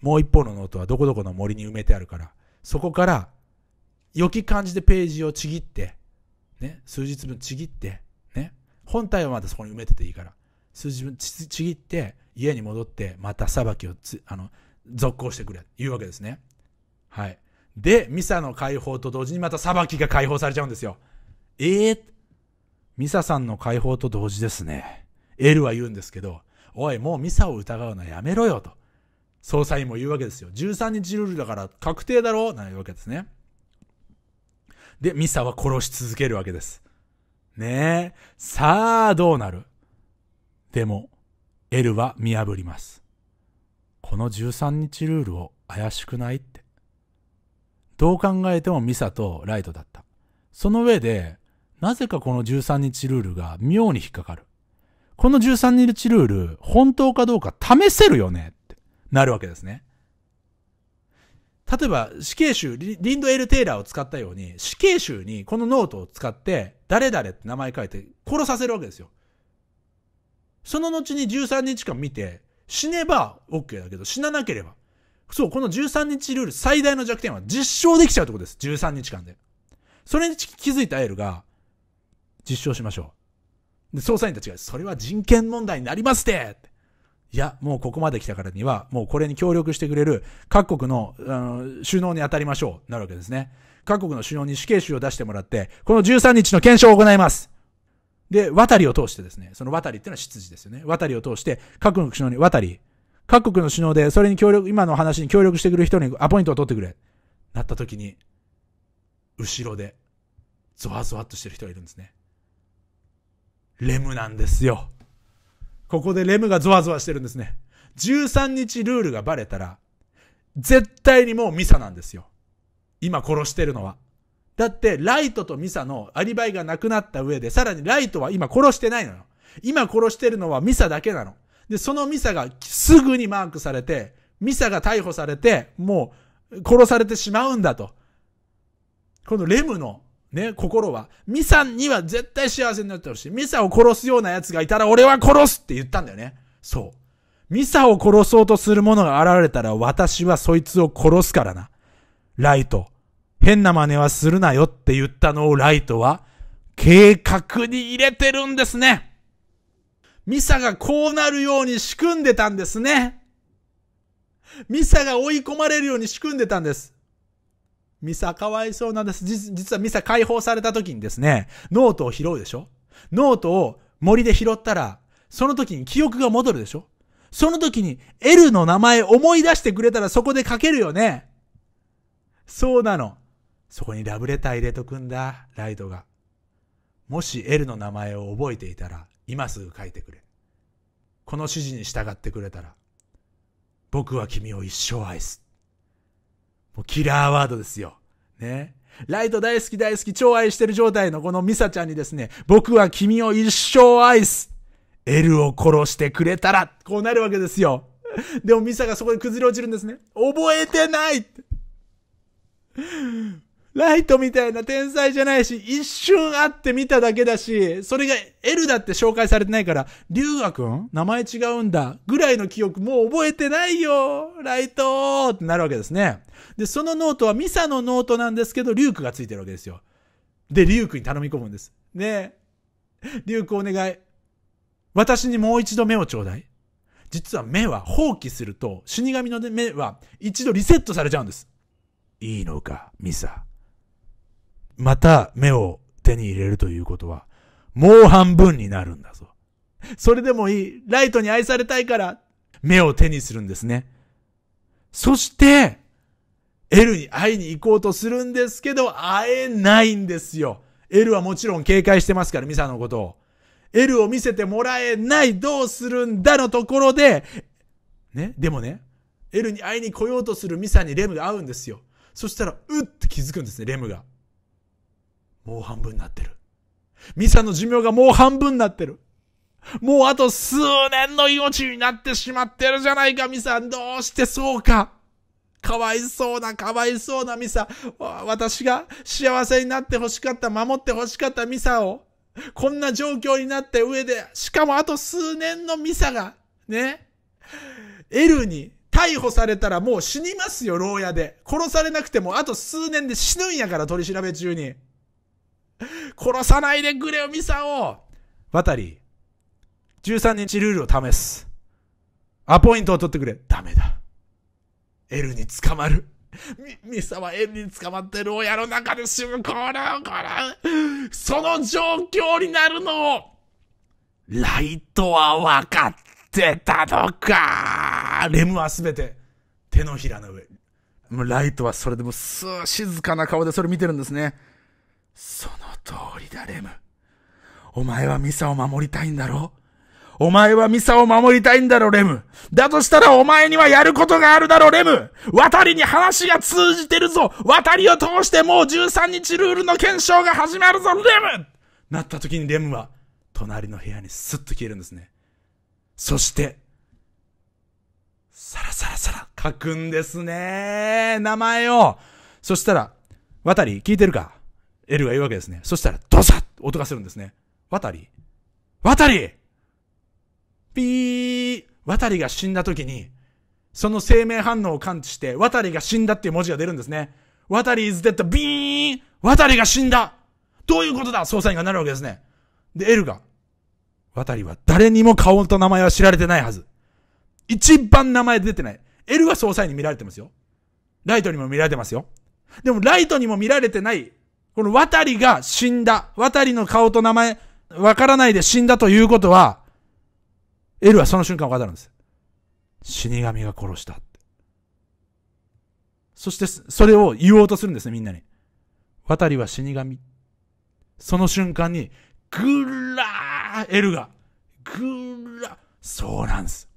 もう一方のノートはどこどこの森に埋めてあるから、そこから、良き感じでページをちぎって、ね、数日分ちぎって、ね、本体はまたそこに埋めてていいから、数日分ちぎって、家に戻って、また裁きをつ、あの、続行してくれ、いうわけですね。はい。で、ミサの解放と同時にまた裁きが解放されちゃうんですよ。ええー、ミサさんの解放と同時ですね。エルは言うんですけど、おい、もうミサを疑うのはやめろよと。捜査員も言うわけですよ。13日ルールだから確定だろうなんいうわけですね。で、ミサは殺し続けるわけです。ねえ。さあ、どうなるでも、エルは見破ります。この13日ルールを怪しくないって。どう考えてもミサとライトだった。その上で、なぜかこの13日ルールが妙に引っかかる。この13日ルール、本当かどうか試せるよね。なるわけですね。例えば死刑囚、リンドエル・テイラーを使ったように、死刑囚にこのノートを使って、誰々って名前書いて殺させるわけですよ。その後に13日間見て、死ねば OK だけど、死ななければ。そう、この13日ルール最大の弱点は実証できちゃうところです。13日間で。それに気づいたエルが、実証しましょう。で、捜査員たちが、それは人権問題になりますっていや、もうここまで来たからには、もうこれに協力してくれる各国のあの首脳に当たりましょう。なるわけですね。各国の首脳に死刑囚を出してもらって、この13日の検証を行います。で、渡りを通してですね、その渡りっていうのは執事ですよね。渡りを通して、各国の首脳に渡り、各国の首脳でそれに協力、今の話に協力してくれる人にアポイントを取ってくれ。なった時に、後ろで、ゾワゾワっとしてる人がいるんですね。レムなんですよ。ここでレムがゾワゾワしてるんですね。13日ルールがバレたら、絶対にもうミサなんですよ。今殺してるのは。だって、ライトとミサのアリバイがなくなった上で、さらにライトは今殺してないのよ。今殺してるのはミサだけなの。で、そのミサがすぐにマークされて、ミサが逮捕されて、もう殺されてしまうんだと。このレムのね、心は。ミサには絶対幸せになってほしい。ミサを殺すような奴がいたら俺は殺すって言ったんだよね。そう。ミサを殺そうとする者が現れたら私はそいつを殺すからな。ライト。変な真似はするなよって言ったのをライトは計画に入れてるんですね。ミサがこうなるように仕組んでたんですね。ミサが追い込まれるように仕組んでたんです。ミサかわいそうなんです。実はミサ解放された時にですね、ノートを拾うでしょノートを森で拾ったら、その時に記憶が戻るでしょその時に L の名前思い出してくれたらそこで書けるよねそうなの。そこにラブレター入れとくんだ、ライトが。もし L の名前を覚えていたら、今すぐ書いてくれ。この指示に従ってくれたら、僕は君を一生愛す。もうキラーワードですよ。ね。ライト大好き大好き超愛してる状態のこのミサちゃんにですね、僕は君を一生愛す。L を殺してくれたら、こうなるわけですよ。でもミサがそこで崩れ落ちるんですね。覚えてないライトみたいな天才じゃないし、一瞬会って見ただけだし、それが L だって紹介されてないから、龍河くん名前違うんだ。ぐらいの記憶もう覚えてないよ。ライトってなるわけですね。で、そのノートはミサのノートなんですけど、リュークがついてるわけですよ。で、リュークに頼み込むんです。ねえ。リュークお願い。私にもう一度目をちょうだい。実は目は放棄すると、死神の目は一度リセットされちゃうんです。いいのか、ミサ。また目を手に入れるということは、もう半分になるんだぞ。それでもいい。ライトに愛されたいから、目を手にするんですね。そして、エルに会いに行こうとするんですけど、会えないんですよ。エルはもちろん警戒してますから、ミサのことを。エルを見せてもらえない、どうするんだのところで、ね、でもね、エルに会いに来ようとするミサにレムが会うんですよ。そしたら、うって気づくんですね、レムが。もう半分になってる。ミサの寿命がもう半分になってる。もうあと数年の命になってしまってるじゃないか、ミサ。どうしてそうか。かわいそうな、かわいそうなミサ。私が幸せになって欲しかった、守って欲しかったミサを、こんな状況になって上で、しかもあと数年のミサが、ね、エルに逮捕されたらもう死にますよ、牢屋で。殺されなくても、あと数年で死ぬんやから、取り調べ中に。殺さないでくれよ、ミサを渡り、13日ルールを試す。アポイントを取ってくれ。ダメだ。L に捕まる。み、ミサは L に捕まってる親の中で死ぬ。こら、こら。その状況になるのを、ライトは分かってたのか。レムはすべて手のひらの上。もうライトはそれでもす静かな顔でそれ見てるんですね。その通りだ、レム。お前はミサを守りたいんだろお前はミサを守りたいんだろ、レム。だとしたらお前にはやることがあるだろ、レム。渡りに話が通じてるぞ。渡りを通してもう13日ルールの検証が始まるぞ、レムなった時にレムは、隣の部屋にスッと消えるんですね。そして、サラサラサラ書くんですね。名前を。そしたら、渡り、聞いてるか L が言うわけですね。そしたら、ドサッ音がするんですね。渡り渡りピー渡りが死んだ時に、その生命反応を感知して、渡りが死んだっていう文字が出るんですね。渡り is dead, ビーン渡りが死んだどういうことだ捜査員がなるわけですね。で、L が、渡りは誰にも顔と名前は知られてないはず。一番名前出てない。L は捜査員に見られてますよ。ライトにも見られてますよ。でも、ライトにも見られてないこの渡りが死んだ。渡りの顔と名前、わからないで死んだということは、エルはその瞬間わかるんです。死神が殺した。そして、それを言おうとするんですね、みんなに。渡りは死神。その瞬間に、ぐらーエルが、ぐらそうなんです。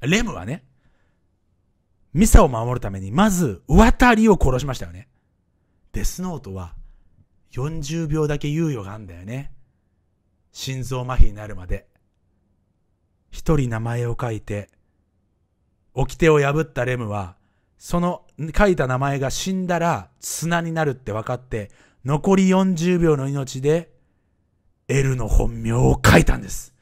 レムはね、ミサを守るために、まず、渡りを殺しましたよね。デスノートは、40秒だけ猶予があんだよね。心臓麻痺になるまで。一人名前を書いて、掟を破ったレムは、その書いた名前が死んだら砂になるって分かって、残り40秒の命で、エルの本名を書いたんです。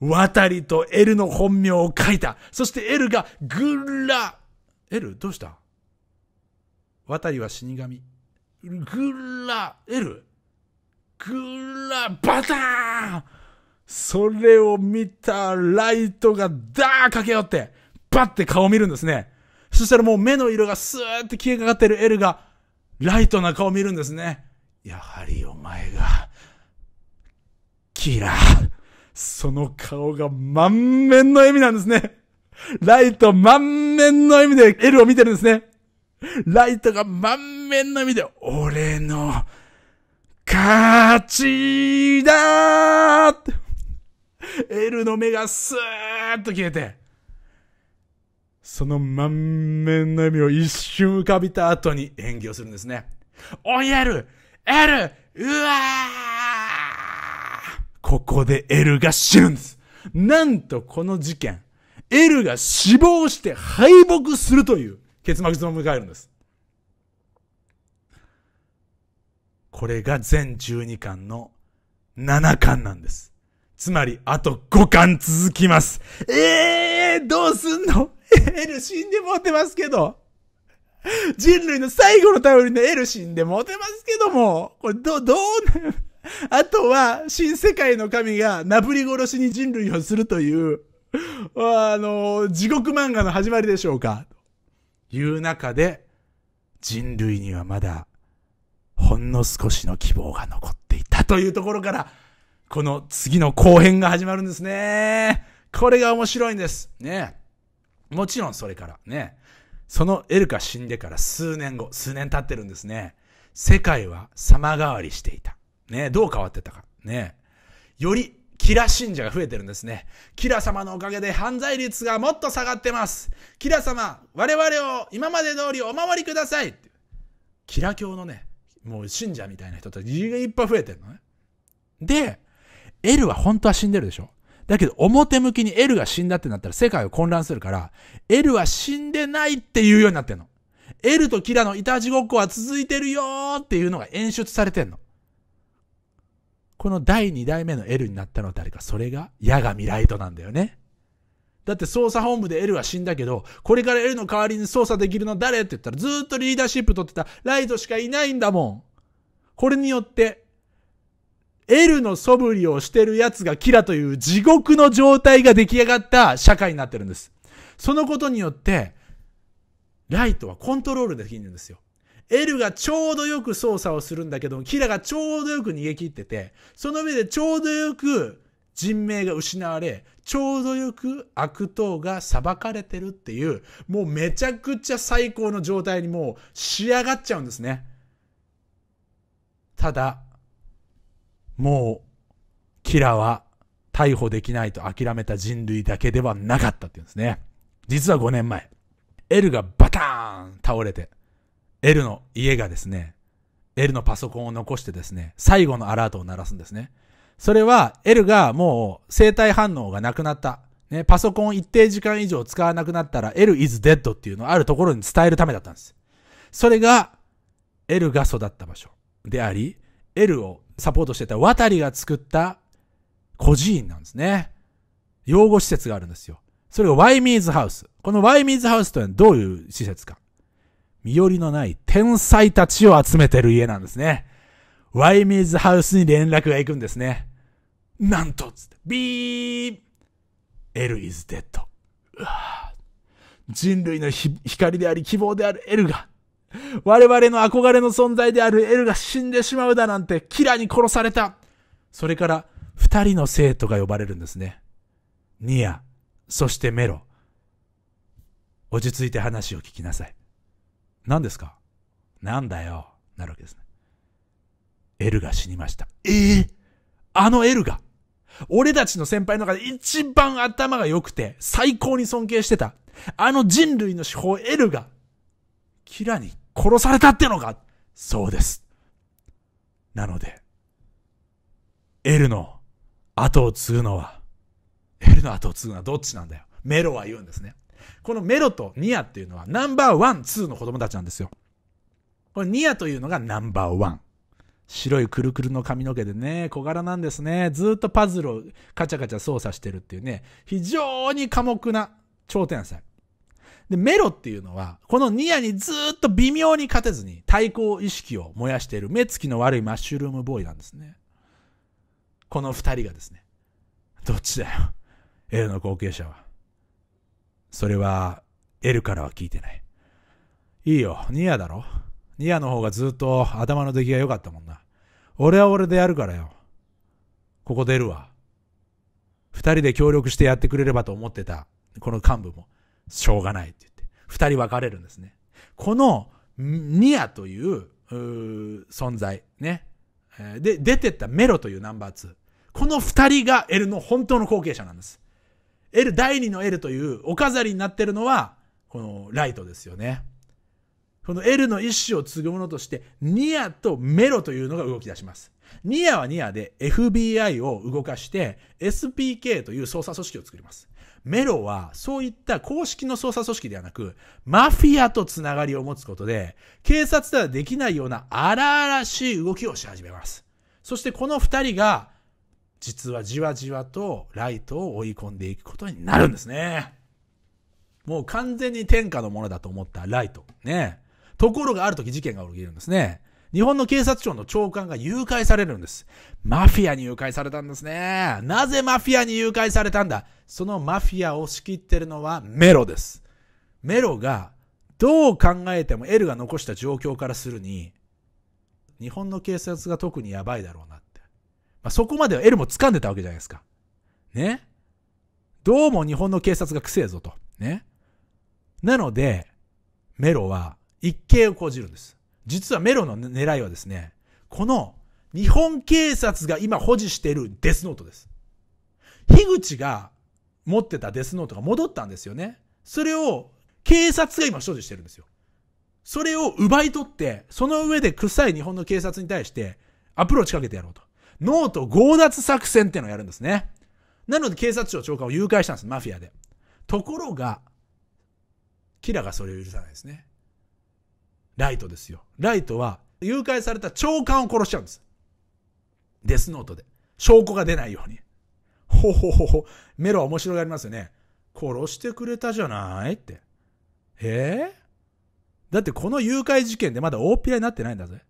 渡りとエルの本名を書いた。そしてエルがぐら、エルどうした渡りは死神。ぐら L ぐらバターンそれを見たライトがダー駆け寄って、バッて顔見るんですね。そしたらもう目の色がスーって消えかかってる L が、ライトな顔を見るんですね。やはりお前が、キラー。その顔が満面の笑みなんですね。ライト満面の笑みで L を見てるんですね。ライトが満面の意味で、俺の、勝ちだー L の目がスーッと消えて、その満面の意味を一瞬浮かびた後に演技をするんですね。おい L! L! うわーここで L が死ぬんですなんとこの事件、L が死亡して敗北するという、結末を迎えるんです。これが全12巻の7巻なんです。つまり、あと5巻続きます。ええー、どうすんのエル死んでもうてますけど。人類の最後の頼りのエル死んでもうてますけども。これ、ど、どう、あとは、新世界の神がなぶり殺しに人類をするという、あの、地獄漫画の始まりでしょうか。いう中で、人類にはまだ、ほんの少しの希望が残っていたというところから、この次の後編が始まるんですね。これが面白いんです。ね。もちろんそれからね。そのエルカ死んでから数年後、数年経ってるんですね。世界は様変わりしていた。ね。どう変わってたか。ね。よりキラ信者が増えてるんですね。キラ様のおかげで犯罪率がもっと下がってます。キラ様、我々を今まで通りお守りください。キラ教のね、もう信者みたいな人たちがいっぱい増えてるのね。で、L は本当は死んでるでしょ。だけど表向きに L が死んだってなったら世界が混乱するから、L は死んでないっていうようになってんの。L とキラのいたちごっこは続いてるよーっていうのが演出されてんの。この第2代目の L になったのは誰か、それが矢神ライトなんだよね。だって捜査本部で L は死んだけど、これから L の代わりに捜査できるのは誰って言ったらずっとリーダーシップ取ってたライトしかいないんだもん。これによって、L の素振りをしてる奴がキラという地獄の状態が出来上がった社会になってるんです。そのことによって、ライトはコントロールできるんですよ。エルがちょうどよく操作をするんだけど、キラがちょうどよく逃げ切ってて、その上でちょうどよく人命が失われ、ちょうどよく悪党が裁かれてるっていう、もうめちゃくちゃ最高の状態にもう仕上がっちゃうんですね。ただ、もう、キラは逮捕できないと諦めた人類だけではなかったっていうんですね。実は5年前、エルがバターン倒れて、L の家がですね、L のパソコンを残してですね、最後のアラートを鳴らすんですね。それは L がもう生体反応がなくなった。ね、パソコン一定時間以上使わなくなったら L is dead っていうのをあるところに伝えるためだったんです。それが L が育った場所であり、L をサポートしてた渡りが作った孤児院なんですね。養護施設があるんですよ。それが Y ミーズハウス。この Y ミーズハウスというのはどういう施設か。身寄りのない天才たちを集めてる家なんですね。ワイミーズハウスに連絡が行くんですね。なんとつって、ビーエル is dead. 人類の光であり希望であるエルが、我々の憧れの存在であるエルが死んでしまうだなんて、キラに殺された。それから、二人の生徒が呼ばれるんですね。ニア、そしてメロ。落ち着いて話を聞きなさい。何ですかなんだよ。なるわけですね。エルが死にました。ええー、あのエルが俺たちの先輩の中で一番頭が良くて、最高に尊敬してた。あの人類の手法エルが、キラに殺されたってのかそうです。なので、エルの後を継ぐのは、エルの後を継ぐのはどっちなんだよ。メロは言うんですね。このメロとニアっていうのはナンバーワン、ツーの子供たちなんですよ。これニアというのがナンバーワン。白いくるくるの髪の毛でね、小柄なんですね。ずっとパズルをカチャカチャ操作してるっていうね、非常に寡黙な超天才。で、メロっていうのは、このニアにずっと微妙に勝てずに対抗意識を燃やしている目つきの悪いマッシュルームボーイなんですね。この二人がですね、どっちだよ、A の後継者は。それは、L からは聞いてない。いいよ、ニアだろニアの方がずっと頭の出来が良かったもんな。俺は俺でやるからよ。ここ出るわ。二人で協力してやってくれればと思ってた、この幹部も、しょうがないって言って、二人別れるんですね。この、ニアという、う存在、ね。で、出てったメロというナンバー2。この二人が L の本当の後継者なんです。L、第2の L というお飾りになってるのは、このライトですよね。この L の意種を継ぐものとして、ニアとメロというのが動き出します。ニアはニアで FBI を動かして SPK という捜査組織を作ります。メロはそういった公式の捜査組織ではなく、マフィアとつながりを持つことで、警察ではできないような荒々しい動きをし始めます。そしてこの二人が実はじわじわとライトを追い込んでいくことになるんですね。もう完全に天下のものだと思ったライト。ね。ところがある時事件が起きるんですね。日本の警察庁の長官が誘拐されるんです。マフィアに誘拐されたんですね。なぜマフィアに誘拐されたんだそのマフィアを仕切ってるのはメロです。メロがどう考えてもエルが残した状況からするに、日本の警察が特にやばいだろうな。まあ、そこまでは L も掴んでたわけじゃないですか。ね。どうも日本の警察がくせえぞと。ね。なので、メロは一計を講じるんです。実はメロの狙いはですね、この日本警察が今保持しているデスノートです。樋口が持ってたデスノートが戻ったんですよね。それを警察が今所持してるんですよ。それを奪い取って、その上で臭い日本の警察に対してアプローチかけてやろうと。ノート強奪作戦っていうのをやるんですね。なので警察庁長官を誘拐したんです、マフィアで。ところが、キラがそれを許さないですね。ライトですよ。ライトは誘拐された長官を殺しちゃうんです。デスノートで。証拠が出ないように。ほほほほ。メロは面白がりますよね。殺してくれたじゃないって。えー、だってこの誘拐事件でまだ大っぴらになってないんだぜ。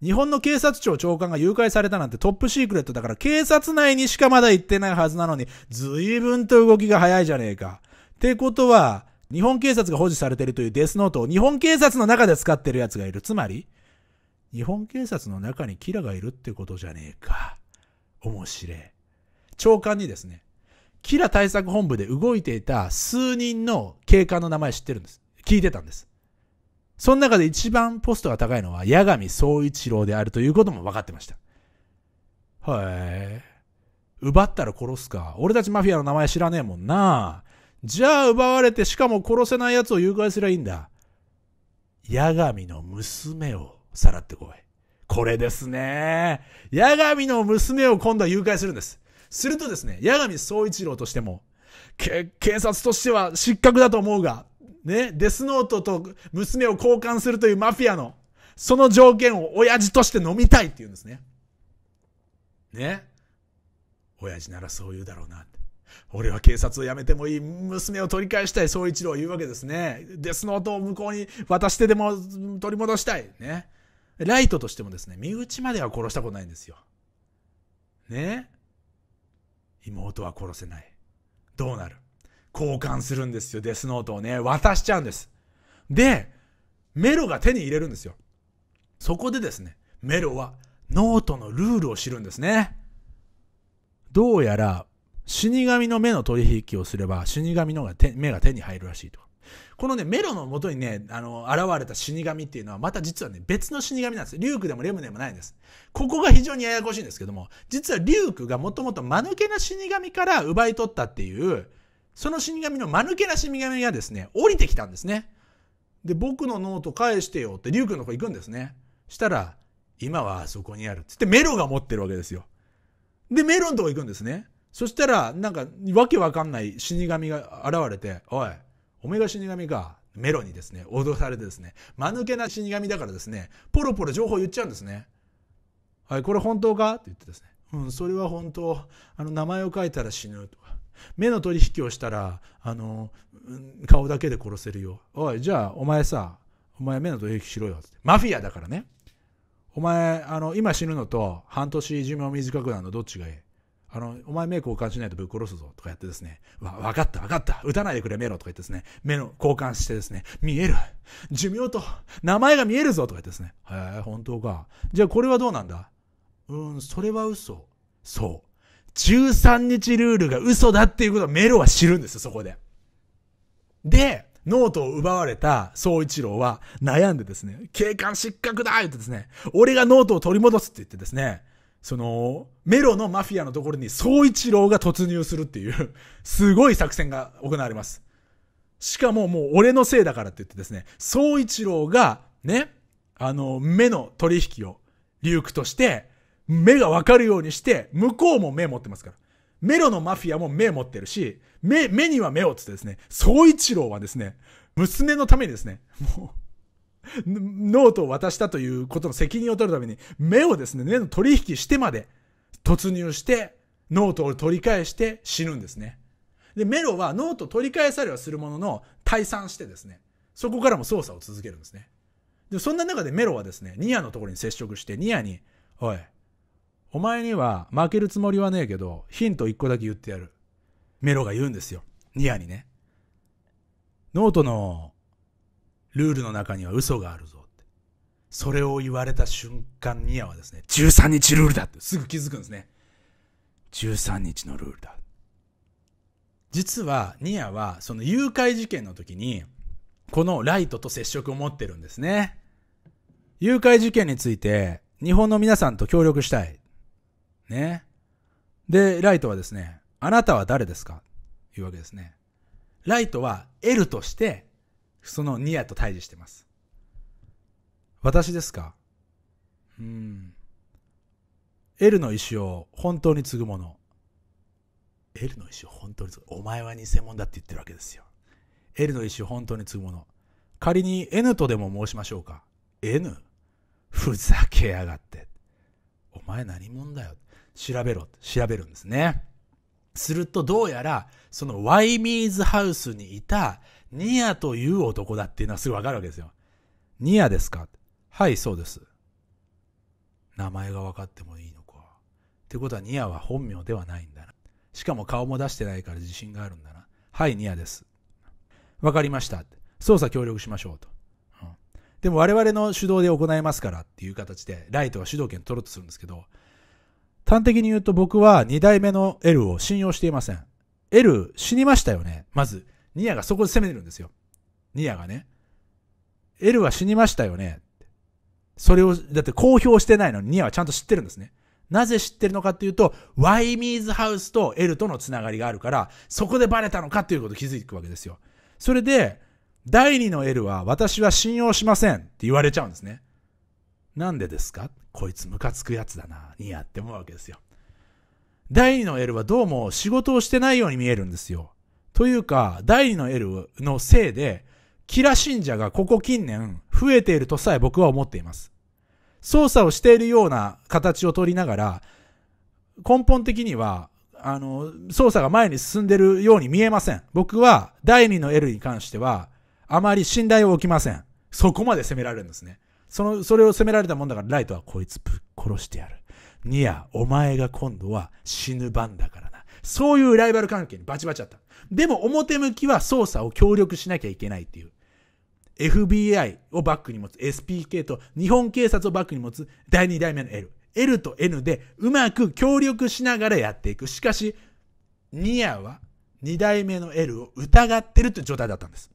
日本の警察庁長官が誘拐されたなんてトップシークレットだから警察内にしかまだ行ってないはずなのに、随分と動きが早いじゃねえか。ってことは、日本警察が保持されてるというデスノートを日本警察の中で使ってる奴がいる。つまり、日本警察の中にキラがいるってことじゃねえか。面白い。長官にですね、キラ対策本部で動いていた数人の警官の名前知ってるんです。聞いてたんです。その中で一番ポストが高いのは、矢神総一郎であるということも分かってました。へえ。奪ったら殺すか。俺たちマフィアの名前知らねえもんな。じゃあ奪われて、しかも殺せない奴を誘拐すりゃいいんだ。矢神の娘をさらってこい。これですね。矢神の娘を今度は誘拐するんです。するとですね、矢神総一郎としても、け、警察としては失格だと思うが、ね、デスノートと娘を交換するというマフィアの、その条件を親父として飲みたいって言うんですね。ね。親父ならそう言うだろうなって。俺は警察を辞めてもいい。娘を取り返したい。総一郎を言うわけですね。デスノートを向こうに渡してでも取り戻したい。ね。ライトとしてもですね、身内までは殺したことないんですよ。ね。妹は殺せない。どうなる交換するんですよ、デスノートをね。渡しちゃうんです。で、メロが手に入れるんですよ。そこでですね、メロはノートのルールを知るんですね。どうやら、死神の目の取引をすれば、死神のが目が手に入るらしいと。このね、メロのもとにね、あの、現れた死神っていうのは、また実はね、別の死神なんです。リュークでもレムでもないんです。ここが非常にややこしいんですけども、実はリュークがもともと間抜けな死神から奪い取ったっていう、その死神の間抜けな死神がですね、降りてきたんですね。で、僕のノート返してよって、リュウ君の方行くんですね。したら、今はあそこにある。つってメロが持ってるわけですよ。で、メロのとこ行くんですね。そしたら、なんか、わけわかんない死神が現れて、おい、おめが死神か。メロにですね、脅されてですね、間抜けな死神だからですね、ポロポロ情報言っちゃうんですね。はい、これ本当かって言ってですね、うん、それは本当、あの、名前を書いたら死ぬとか、目の取引をしたら、あの、顔だけで殺せるよ。おい、じゃあ、お前さ、お前目の取引しろよ。マフィアだからね。お前、あの、今死ぬのと、半年寿命短くなるのどっちがいいあの、お前目交換しないとぶっ殺すぞとかやってですね、わ、わかったわかった、撃たないでくれメロとか言ってですね、目の交換してですね、見える寿命と名前が見えるぞとか言ってですね、へえ、本当か。じゃあこれはどうなんだうん、それは嘘。そう。13日ルールが嘘だっていうことをメロは知るんですよ、そこで。で、ノートを奪われた総一郎は悩んでですね、警官失格だ言ってですね、俺がノートを取り戻すって言ってですね、その、メロのマフィアのところに総一郎が突入するっていうすごい作戦が行われます。しかももう俺のせいだからって言ってですね、総一郎がね、あの、目の取引をリュークとして、目がわかるようにして、向こうも目持ってますから。メロのマフィアも目持ってるし、目、目には目をつってですね、総一郎はですね、娘のためにですね、もう、ノートを渡したということの責任を取るために、目をですね、目の取引してまで突入して、ノートを取り返して死ぬんですね。で、メロはノート取り返されはするものの、退散してですね、そこからも捜査を続けるんですね。で、そんな中でメロはですね、ニアのところに接触して、ニアに、おい、お前には負けるつもりはねえけど、ヒント一個だけ言ってやる。メロが言うんですよ。ニアにね。ノートのルールの中には嘘があるぞって。それを言われた瞬間、ニアはですね、13日ルールだってすぐ気づくんですね。13日のルールだ。実は、ニアは、その誘拐事件の時に、このライトと接触を持ってるんですね。誘拐事件について、日本の皆さんと協力したい。ね。で、ライトはですね、あなたは誰ですかというわけですね。ライトは L として、そのニアと対峙してます。私ですかうん。L の意思を本当に継ぐもの。L の意思を本当に継ぐ。お前は偽物だって言ってるわけですよ。L の意思を本当に継ぐもの。仮に N とでも申しましょうか。N? ふざけやがって。お前何者だよ。調べろ、調べるんですね。するとどうやら、そのワイミーズハウスにいたニアという男だっていうのはすぐわかるわけですよ。ニアですかはい、そうです。名前が分かってもいいのか。ってことはニアは本名ではないんだな。しかも顔も出してないから自信があるんだな。はい、ニアです。わかりました。捜査協力しましょうと。うん、でも我々の主導で行いますからっていう形で、ライトは主導権取ろうとするんですけど、端的に言うと僕は2代目の L を信用していません。L 死にましたよね。まず、ニアがそこで攻めてるんですよ。ニアがね。L は死にましたよね。それを、だって公表してないのにニアはちゃんと知ってるんですね。なぜ知ってるのかっていうと、ワイミーズハウスと L とのつながりがあるから、そこでバレたのかっていうことを気づいていくわけですよ。それで、第二の L は私は信用しませんって言われちゃうんですね。なんでですかこいつムカつくやつだな、にやって思うわけですよ。第2の L はどうも仕事をしてないように見えるんですよ。というか、第2の L のせいで、キラ信者がここ近年増えているとさえ僕は思っています。操作をしているような形を取りながら、根本的には、あの、操作が前に進んでるように見えません。僕は第2の L に関しては、あまり信頼を置きません。そこまで責められるんですね。その、それを責められたもんだから、ライトはこいつぶっ殺してやる。ニア、お前が今度は死ぬ番だからな。そういうライバル関係にバチバチあった。でも表向きは捜査を協力しなきゃいけないっていう。FBI をバックに持つ SPK と日本警察をバックに持つ第2代目の L。L と N でうまく協力しながらやっていく。しかし、ニアは2代目の L を疑ってるという状態だったんです。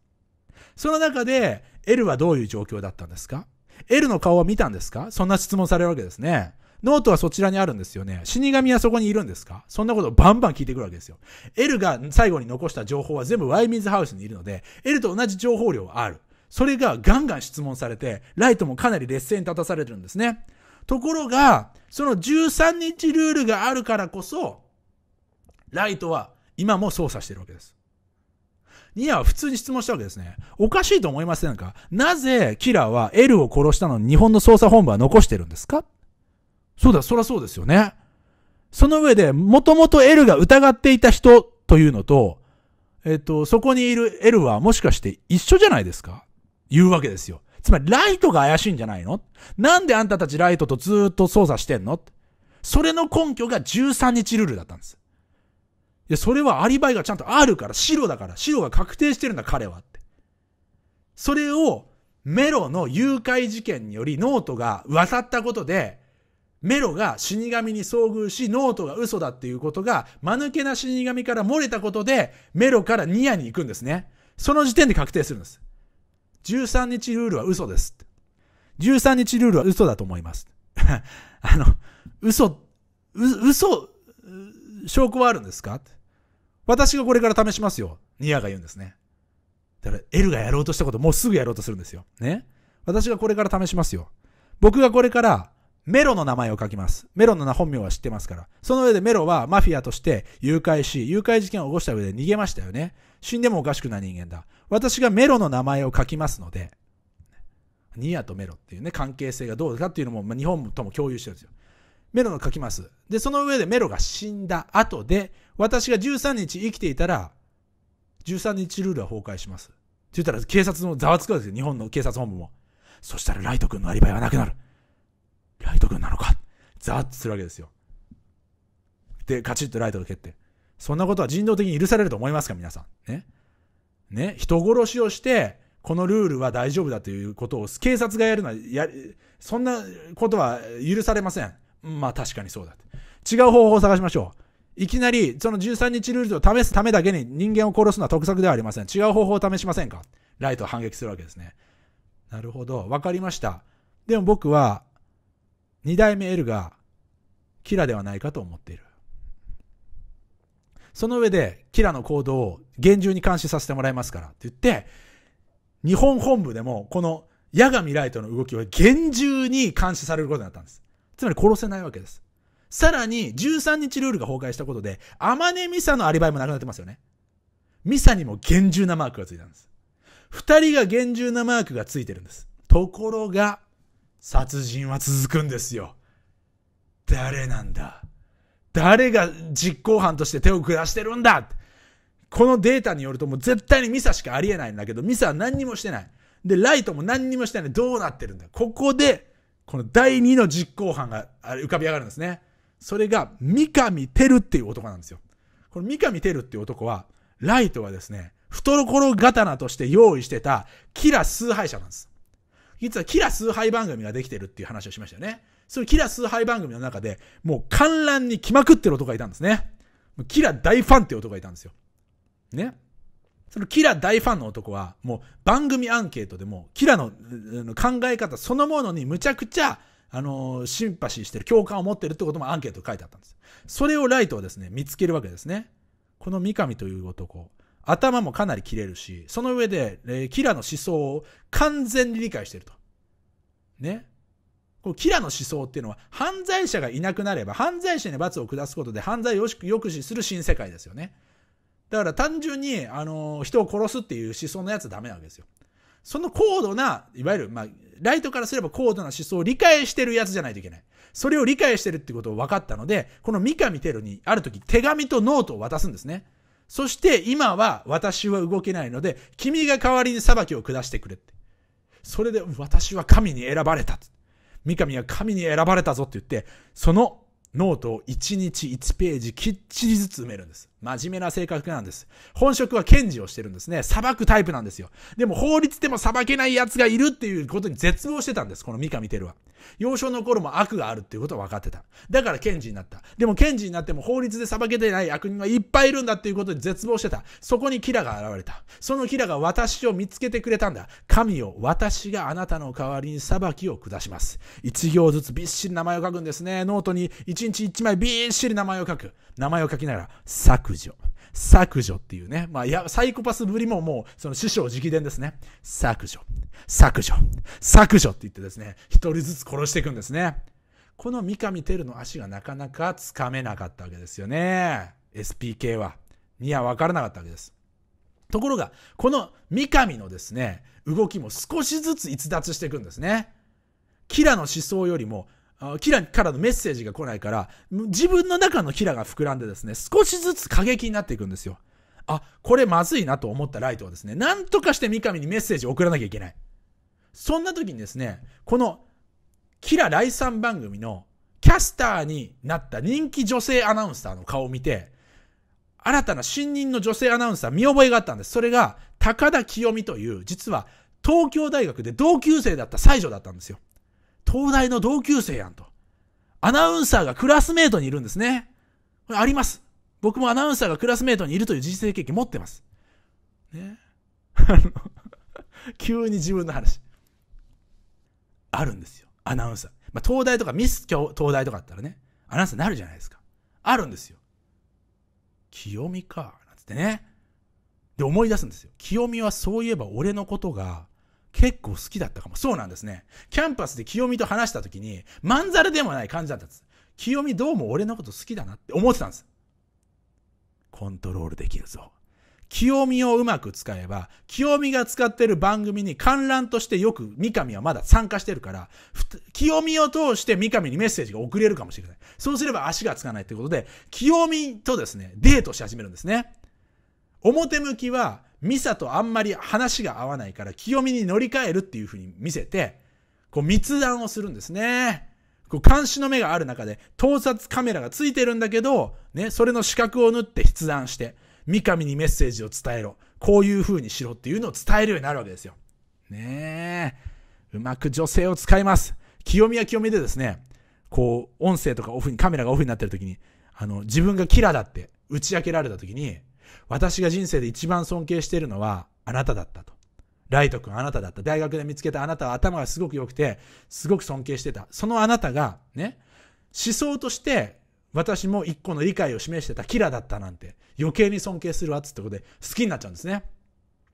その中で L はどういう状況だったんですか L の顔は見たんですかそんな質問されるわけですね。ノートはそちらにあるんですよね。死神はそこにいるんですかそんなことをバンバン聞いてくるわけですよ。L が最後に残した情報は全部ワイミズハウスにいるので、L と同じ情報量はある。それがガンガン質問されて、ライトもかなり劣勢に立たされてるんですね。ところが、その13日ルールがあるからこそ、ライトは今も操作してるわけです。ニアは普通に質問したわけですね。おかしいと思いませんかなぜキラは L を殺したのに日本の捜査本部は残してるんですかそうだ、そらそうですよね。その上で、もともと L が疑っていた人というのと、えっと、そこにいる L はもしかして一緒じゃないですか言うわけですよ。つまり、ライトが怪しいんじゃないのなんであんたたちライトとずっと捜査してんのそれの根拠が13日ルールだったんです。や、それはアリバイがちゃんとあるから、白だから、白が確定してるんだ、彼はって。それを、メロの誘拐事件によりノートが渡ったことで、メロが死神に遭遇し、ノートが嘘だっていうことが、間抜けな死神から漏れたことで、メロからニアに行くんですね。その時点で確定するんです。13日ルールは嘘です。13日ルールは嘘だと思います。あの、嘘、嘘、証拠はあるんですか私がこれから試しますよ。ニアが言うんですね。だから、L がやろうとしたこともうすぐやろうとするんですよ。ね。私がこれから試しますよ。僕がこれからメロの名前を書きます。メロの名本名は知ってますから。その上でメロはマフィアとして誘拐し、誘拐事件を起こした上で逃げましたよね。死んでもおかしくない人間だ。私がメロの名前を書きますので、ニアとメロっていうね、関係性がどうですかっていうのも、まあ、日本とも共有してるんですよ。メロが書きます。で、その上でメロが死んだ後で、私が13日生きていたら、13日ルールは崩壊します。って言ったら警察もざわつくわけですよ。日本の警察本部も。そしたらライト君のアリバイはなくなる。ライト君なのかざわっとするわけですよ。で、カチッとライトが蹴って。そんなことは人道的に許されると思いますか皆さん。ね。ね。人殺しをして、このルールは大丈夫だということを警察がやるのはや、そんなことは許されません。まあ確かにそうだって。違う方法を探しましょう。いきなり、その13日ルールを試すためだけに人間を殺すのは得策ではありません。違う方法を試しませんかライトを反撃するわけですね。なるほど。わかりました。でも僕は、二代目 L が、キラではないかと思っている。その上で、キラの行動を厳重に監視させてもらいますからって言って、日本本部でも、この、矢神ライトの動きは厳重に監視されることになったんです。つまり殺せないわけです。さらに、13日ルールが崩壊したことで、アマネミサのアリバイもなくなってますよね。ミサにも厳重なマークがついたんです。二人が厳重なマークがついてるんです。ところが、殺人は続くんですよ。誰なんだ誰が実行犯として手を下してるんだこのデータによるともう絶対にミサしかありえないんだけど、ミサは何にもしてない。で、ライトも何にもしてない。どうなってるんだここで、この第2の実行犯が浮かび上がるんですね。それが、三上輝っていう男なんですよ。この三上輝っていう男は、ライトはですね、懐刀として用意してたキラ崇拝者なんです。実はキラ崇拝番組ができてるっていう話をしましたよね。そのキラ崇拝番組の中で、もう観覧に来まくってる男がいたんですね。キラ大ファンっていう男がいたんですよ。ね。そのキラ大ファンの男は、もう番組アンケートでも、キラの考え方そのものにむちゃくちゃ、あの、シンパシーしてる、共感を持ってるってこともアンケート書いてあったんです。それをライトはですね、見つけるわけですね。この三上という男、頭もかなり切れるし、その上で、えー、キラの思想を完全に理解してると。ね。このキラの思想っていうのは、犯罪者がいなくなれば、犯罪者に罰を下すことで犯罪を抑止する新世界ですよね。だから単純に、あの、人を殺すっていう思想のやつはダメなわけですよ。その高度な、いわゆる、まあ、ライトからすれば高度な思想を理解してるやつじゃないといけない。それを理解してるってことを分かったので、この三上テルにある時手紙とノートを渡すんですね。そして今は私は動けないので、君が代わりに裁きを下してくれって。それで私は神に選ばれた。三上は神に選ばれたぞって言って、そのノートを1日1ページきっちりずつ埋めるんです。真面目な性格なんです。本職は検事をしてるんですね。裁くタイプなんですよ。でも法律でも裁けない奴がいるっていうことに絶望してたんです。この見てるは。幼少の頃も悪があるっていうことは分かってた。だから検事になった。でも検事になっても法律で裁けてない悪人がいっぱいいるんだっていうことに絶望してた。そこにキラが現れた。そのキラが私を見つけてくれたんだ。神を私があなたの代わりに裁きを下します。一行ずつびっしり名前を書くんですね。ノートに一日一枚びっしり名前を書く。名前を書きながら、作削除。削除っていうね。まあ、や、サイコパスぶりももう、その師匠直伝ですね。削除。削除。削除って言ってですね、一人ずつ殺していくんですね。この三上ルの足がなかなかつかめなかったわけですよね。SPK は。には分からなかったわけです。ところが、この三上のですね、動きも少しずつ逸脱していくんですね。キラの思想よりもキラからのメッセージが来ないから、自分の中のキラが膨らんでですね、少しずつ過激になっていくんですよ。あ、これまずいなと思ったライトはですね、なんとかして三上にメッセージを送らなきゃいけない。そんな時にですね、この、キラ来産番組のキャスターになった人気女性アナウンサーの顔を見て、新たな新任の女性アナウンサー見覚えがあったんです。それが、高田清美という、実は東京大学で同級生だった西女だったんですよ。東大の同級生やんと。アナウンサーがクラスメートにいるんですね。これあります。僕もアナウンサーがクラスメートにいるという人生経験持ってます。ね。あの、急に自分の話。あるんですよ。アナウンサー。まあ、東大とかミス東大とかあったらね、アナウンサーになるじゃないですか。あるんですよ。清美か、なんつってね。で、思い出すんですよ。清美はそういえば俺のことが、結構好きだったかも。そうなんですね。キャンパスで清美と話した時に、まんざらでもない感じだったんです。清美どうも俺のこと好きだなって思ってたんです。コントロールできるぞ。清美をうまく使えば、清美が使ってる番組に観覧としてよく三上はまだ参加してるから、清美を通して三上にメッセージが送れるかもしれない。そうすれば足がつかないということで、清美とですね、デートし始めるんですね。表向きは、ミサとあんまり話が合わないから清美に乗り換えるっていうふうに見せて、こう密談をするんですね。こう監視の目がある中で盗撮カメラがついてるんだけど、ね、それの資格を縫って筆談して、三上にメッセージを伝えろ。こういう風にしろっていうのを伝えるようになるわけですよ。ねえ。うまく女性を使います。清美は清美でですね、こう、音声とかオフに、カメラがオフになってる時に、あの、自分がキラだって打ち明けられた時に、私が人生で一番尊敬しているのはあなただったと。ライト君あなただった。大学で見つけたあなたは頭がすごく良くて、すごく尊敬してた。そのあなたが、ね、思想として私も一個の理解を示してたキラだったなんて、余計に尊敬するわっつってことで、好きになっちゃうんですね。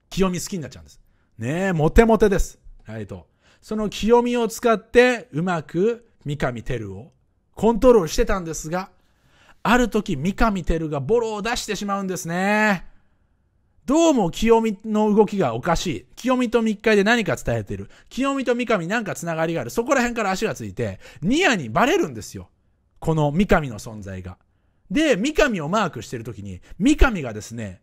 清美好きになっちゃうんです。ねえ、モテモテです。ライト。その清美を使って、うまく三上照をコントロールしてたんですが、ある時三上照がボロを出してしまうんですね。どうも清美の動きがおかしい。清美と密会で何か伝えてる。清美と三上なんかつながりがある。そこら辺から足がついて、ニアにバレるんですよ。この三上の存在が。で、三上をマークしてる時に、三上がですね、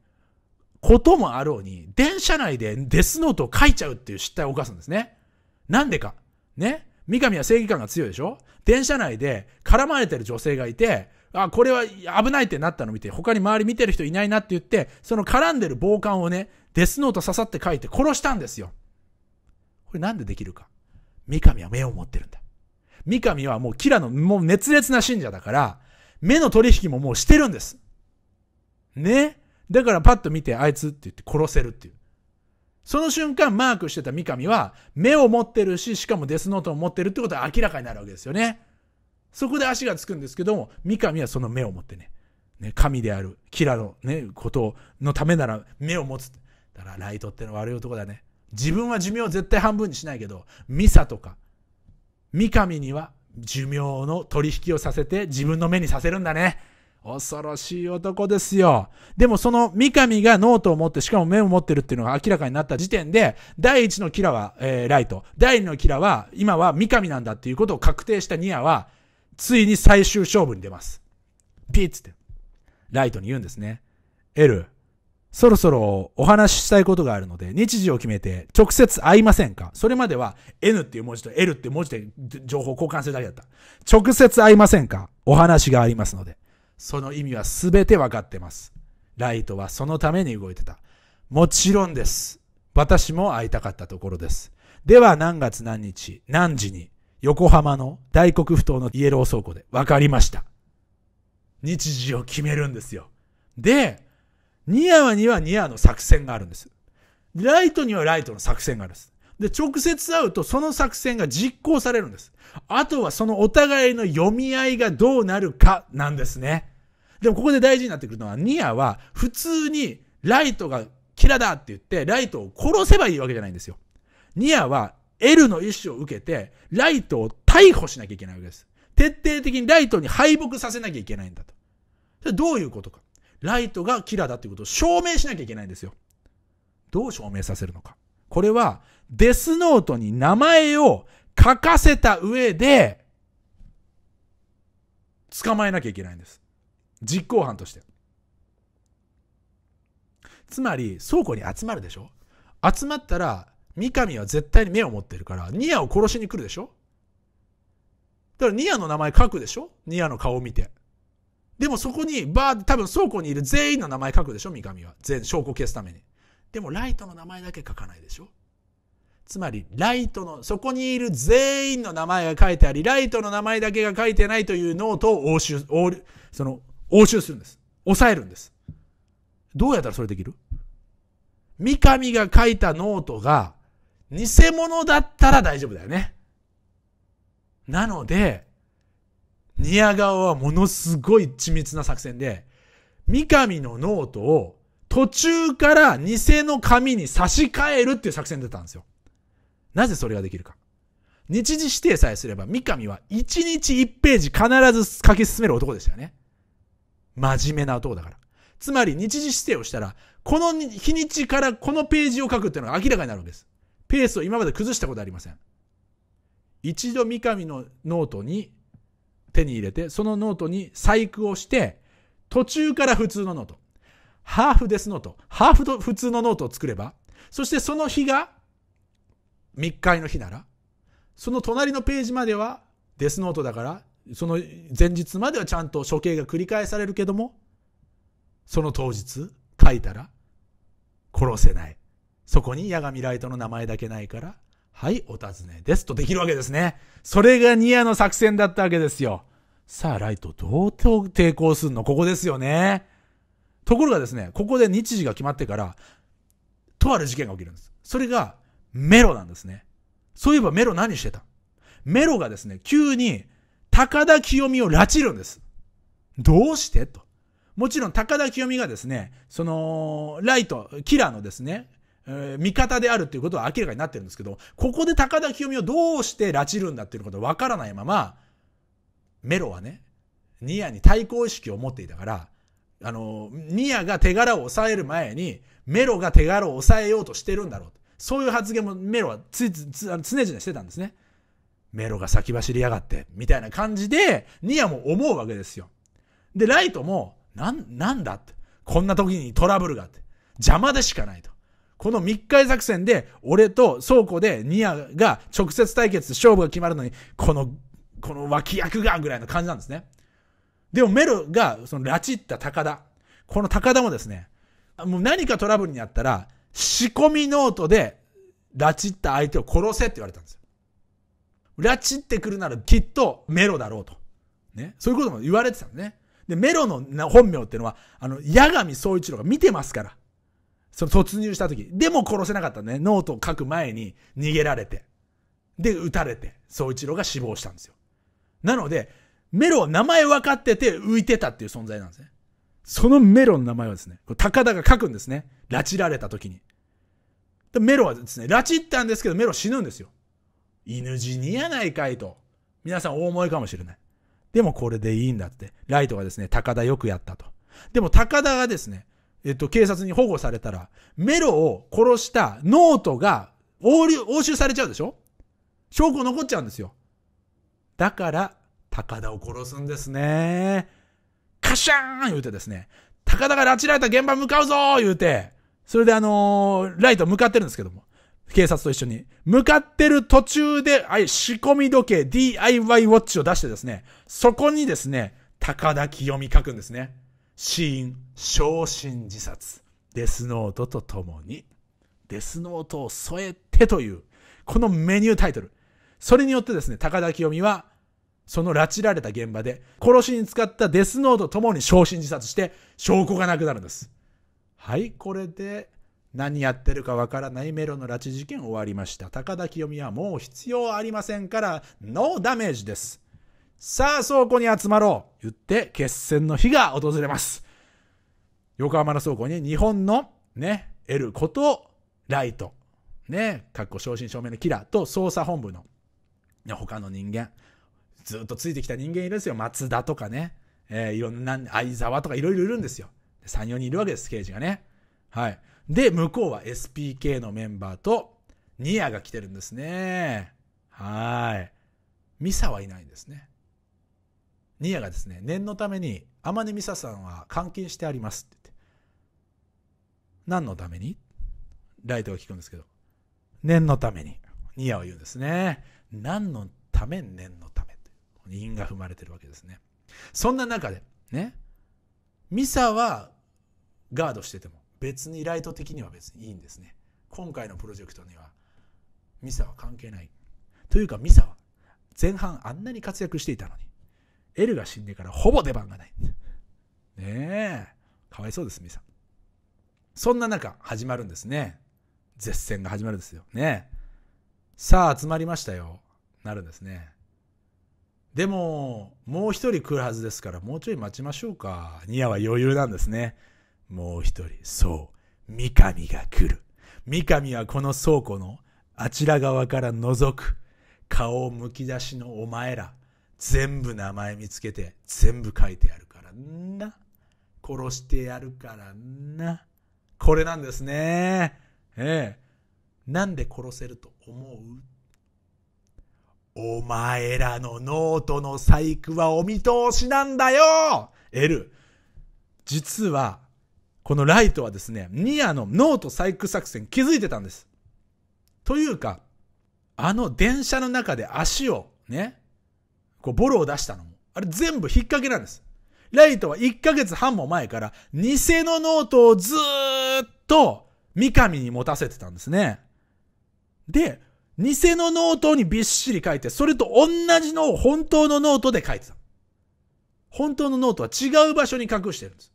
こともあろうに、電車内でデスノートを書いちゃうっていう失態を犯すんですね。なんでか。ね。三上は正義感が強いでしょ電車内で絡まれてる女性がいて、あ、これは危ないってなったの見て、他に周り見てる人いないなって言って、その絡んでる暴漢をね、デスノート刺さって書いて殺したんですよ。これなんでできるか。三上は目を持ってるんだ。三上はもうキラのもう熱烈な信者だから、目の取引ももうしてるんです。ね。だからパッと見て、あいつって言って殺せるっていう。その瞬間マークしてた三上は、目を持ってるし、しかもデスノートを持ってるってことは明らかになるわけですよね。そこで足がつくんですけども、三上はその目を持ってね、ね神であるキラの、ね、ことのためなら目を持つ。だからライトってのは悪い男だね。自分は寿命を絶対半分にしないけど、ミサとか、三上には寿命の取引をさせて自分の目にさせるんだね。恐ろしい男ですよ。でもその三上がノートを持って、しかも目を持ってるっていうのが明らかになった時点で、第一のキラは、えー、ライト、第二のキラは、今は三上なんだっていうことを確定したニアは、ついに最終勝負に出ます。ピッつって、ライトに言うんですね。L、そろそろお話ししたいことがあるので、日時を決めて直接会いませんかそれまでは N っていう文字と L って文字で情報交換するだけだった。直接会いませんかお話がありますので。その意味は全てわかってます。ライトはそのために動いてた。もちろんです。私も会いたかったところです。では何月何日、何時に、横浜の大黒ふ頭のイエロー倉庫で分かりました。日時を決めるんですよ。で、ニアはニアの作戦があるんです。ライトにはライトの作戦があるんです。で、直接会うとその作戦が実行されるんです。あとはそのお互いの読み合いがどうなるかなんですね。でもここで大事になってくるのは、ニアは普通にライトがキラだって言って、ライトを殺せばいいわけじゃないんですよ。ニアは L の意思を受けて、ライトを逮捕しなきゃいけないわけです。徹底的にライトに敗北させなきゃいけないんだと。どういうことか。ライトがキラだということを証明しなきゃいけないんですよ。どう証明させるのか。これは、デスノートに名前を書かせた上で、捕まえなきゃいけないんです。実行犯として。つまり、倉庫に集まるでしょ集まったら、三上は絶対に目を持ってるから、ニアを殺しに来るでしょだからニアの名前書くでしょニアの顔を見て。でもそこに、バー多分倉庫にいる全員の名前書くでしょ三上は。全証拠消すために。でもライトの名前だけ書かないでしょつまり、ライトの、そこにいる全員の名前が書いてあり、ライトの名前だけが書いてないというノートを押収、その、押収するんです。抑えるんです。どうやったらそれできる三上が書いたノートが、偽物だったら大丈夫だよね。なので、ニア顔はものすごい緻密な作戦で、三上のノートを途中から偽の紙に差し替えるっていう作戦だったんですよ。なぜそれができるか。日時指定さえすれば三上は1日1ページ必ず書き進める男でしたよね。真面目な男だから。つまり日時指定をしたら、この日にちからこのページを書くっていうのが明らかになるんです。ペースを今まで崩したことありません。一度三上のノートに手に入れて、そのノートに細工をして、途中から普通のノート、ハーフデスノート、ハーフと普通のノートを作れば、そしてその日が密会の日なら、その隣のページまではデスノートだから、その前日まではちゃんと処刑が繰り返されるけども、その当日書いたら殺せない。そこに矢神ライトの名前だけないから、はい、お尋ねですとできるわけですね。それがニアの作戦だったわけですよ。さあ、ライトどう抵抗するのここですよね。ところがですね、ここで日時が決まってから、とある事件が起きるんです。それが、メロなんですね。そういえばメロ何してたメロがですね、急に、高田清美を拉致るんです。どうしてと。もちろん高田清美がですね、その、ライト、キラーのですね、え味方であるっていうことは明らかになってるんですけど、ここで高田清美をどうして拉致るんだっていうことはわからないまま、メロはね、ニアに対抗意識を持っていたから、あの、ニアが手柄を抑える前に、メロが手柄を抑えようとしてるんだろう。そういう発言もメロはつつ常々してたんですね。メロが先走りやがって、みたいな感じで、ニアも思うわけですよ。で、ライトも、なん、なんだって。こんな時にトラブルがあって。邪魔でしかないと。この密会作戦で、俺と倉庫でニアが直接対決で勝負が決まるのに、この、この脇役がぐらいの感じなんですね。でもメルが、その拉致った高田。この高田もですね、もう何かトラブルにあったら、仕込みノートで拉致った相手を殺せって言われたんですよ。拉致ってくるならきっとメロだろうと。ね。そういうことも言われてたんですね。で、メロの本名っていうのは、あの、八神総一郎が見てますから。その突入した時。でも殺せなかったね。ノートを書く前に逃げられて。で、撃たれて、総一郎が死亡したんですよ。なので、メロは名前分かってて浮いてたっていう存在なんですね。そのメロの名前はですね、高田が書くんですね。拉致られた時に。メロはですね、拉致ったんですけど、メロ死ぬんですよ。犬死にやないかいと。皆さん大思いかもしれない。でもこれでいいんだって。ライトがですね、高田よくやったと。でも高田がですね、えっと、警察に保護されたら、メロを殺したノートが押収されちゃうでしょ証拠残っちゃうんですよ。だから、高田を殺すんですね。カシャーン言うてですね、高田が拉致られた現場向かうぞ言うて、それであのー、ライト向かってるんですけども、警察と一緒に。向かってる途中で、あい、仕込み時計 DIY ウォッチを出してですね、そこにですね、高田清美書くんですね。死因、昇進自殺、デスノートとともに、デスノートを添えてという、このメニュータイトル。それによってですね、高田清美は、その拉致られた現場で、殺しに使ったデスノートともに昇進自殺して、証拠がなくなるんです。はい、これで、何やってるかわからないメロの拉致事件終わりました。高田清美はもう必要ありませんから、ノーダメージです。さあ倉庫に集まろう言って決戦の日が訪れます。横浜の倉庫に日本のね、得ることをライト、ね、かっこ正真正銘のキラーと捜査本部の、ね、他の人間、ずっとついてきた人間いるんですよ。松田とかね、えー、いろんな、相沢とかいろいろいるんですよ。3、4人いるわけです、刑事がね。はい。で、向こうは SPK のメンバーと、ニアが来てるんですね。はい。ミサはいないんですね。ニアがですね、念のために天音美沙さんは監禁してありますって言って。何のためにライトが聞くんですけど、念のために。ニアは言うんですね。何のため念のためって。因が踏まれてるわけですね。そんな中で、ね、ミサはガードしてても別にライト的には別にいいんですね。今回のプロジェクトにはミサは関係ない。というかミサは前半あんなに活躍していたのに L が死んでからほぼ出番がない。ねえ。かわいそうです、ミさん。そんな中、始まるんですね。絶戦が始まるんですよ。ねさあ、集まりましたよ。なるんですね。でも、もう一人来るはずですから、もうちょい待ちましょうか。ニアは余裕なんですね。もう一人、そう、三上が来る。三上はこの倉庫のあちら側から覗く。顔をむき出しのお前ら。全部名前見つけて、全部書いてやるからな。殺してやるからな。これなんですね。ええ。なんで殺せると思うお前らのノートの細工はお見通しなんだよ !L。実は、このライトはですね、ニアのノート細工作戦気づいてたんです。というか、あの電車の中で足をね、こうボロを出したのも、あれ全部引っ掛けなんです。ライトは1ヶ月半も前から偽のノートをずっと三上に持たせてたんですね。で、偽のノートにびっしり書いて、それと同じのを本当のノートで書いてた。本当のノートは違う場所に隠してるんです。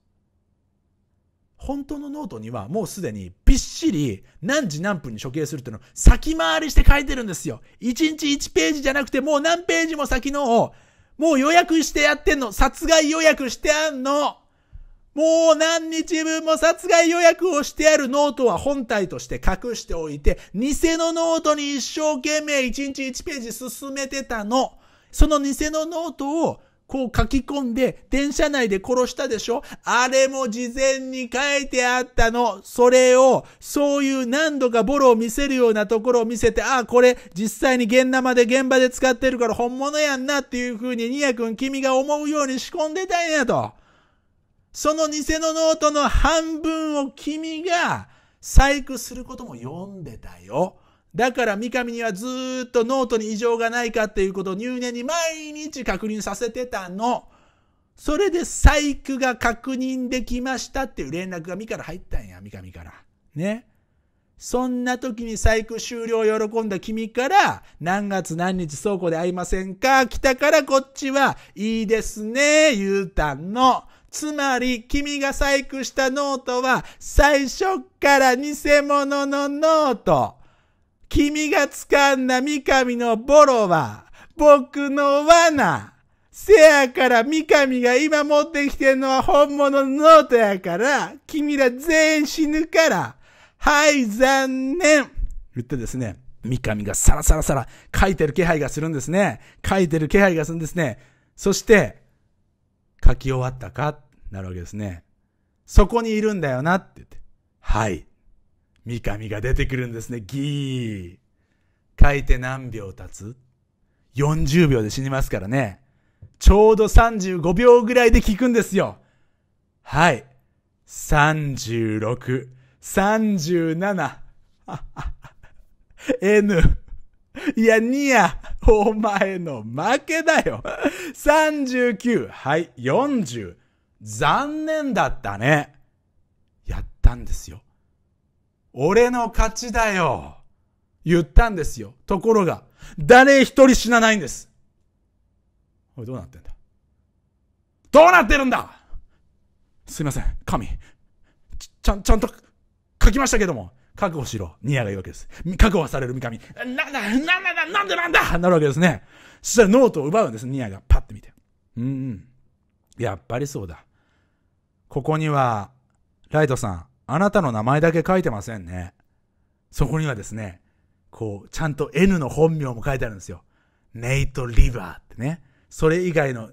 本当のノートにはもうすでにびっしり何時何分に処刑するっていうのを先回りして書いてるんですよ。1日1ページじゃなくてもう何ページも先のをもう予約してやってんの。殺害予約してあんの。もう何日分も殺害予約をしてあるノートは本体として隠しておいて、偽のノートに一生懸命1日1ページ進めてたの。その偽のノートをこう書き込んで、電車内で殺したでしょあれも事前に書いてあったの。それを、そういう何度かボロを見せるようなところを見せて、ああ、これ実際に現生で現場で使ってるから本物やんなっていう風に、ニア君君が思うように仕込んでたんやと。その偽のノートの半分を君が細工することも読んでたよ。だから三上にはずっとノートに異常がないかっていうことを入念に毎日確認させてたの。それで細工が確認できましたっていう連絡が三から入ったんや、三上から。ね。そんな時に細工終了を喜んだ君から、何月何日倉庫で会いませんか来たからこっちは、いいですね、言うたの。つまり、君が細工したノートは、最初から偽物のノート。君が掴んだ三上のボロは、僕の罠。せやから三上が今持ってきてんのは本物のノートやから、君ら全員死ぬから、はい、残念言ってですね、三上がサラサラサラ書いてる気配がするんですね。書いてる気配がするんですね。そして、書き終わったかなるわけですね。そこにいるんだよなって言って。はい。三上が出てくるんですね。ギー。書いて何秒経つ ?40 秒で死にますからね。ちょうど35秒ぐらいで聞くんですよ。はい。36、37、N。いや、ニア、お前の負けだよ。39、はい、40。残念だったね。やったんですよ。俺の勝ちだよ。言ったんですよ。ところが、誰一人死なないんです。おい、どうなってんだどうなってるんだすいません、神。ち、ちゃん、ちゃんと書きましたけども、覚悟しろ。ニアが言うわけです。覚悟はされる三上。な、な、な、な、な、なんでなんだなるわけですね。そしたらノートを奪うんです、ニアが。パッて見て。うん、うん。やっぱりそうだ。ここには、ライトさん、あなたの名前だけ書いてませんね。そこにはですね、こう、ちゃんと N の本名も書いてあるんですよ。ネイト・リバーってね。それ以外の、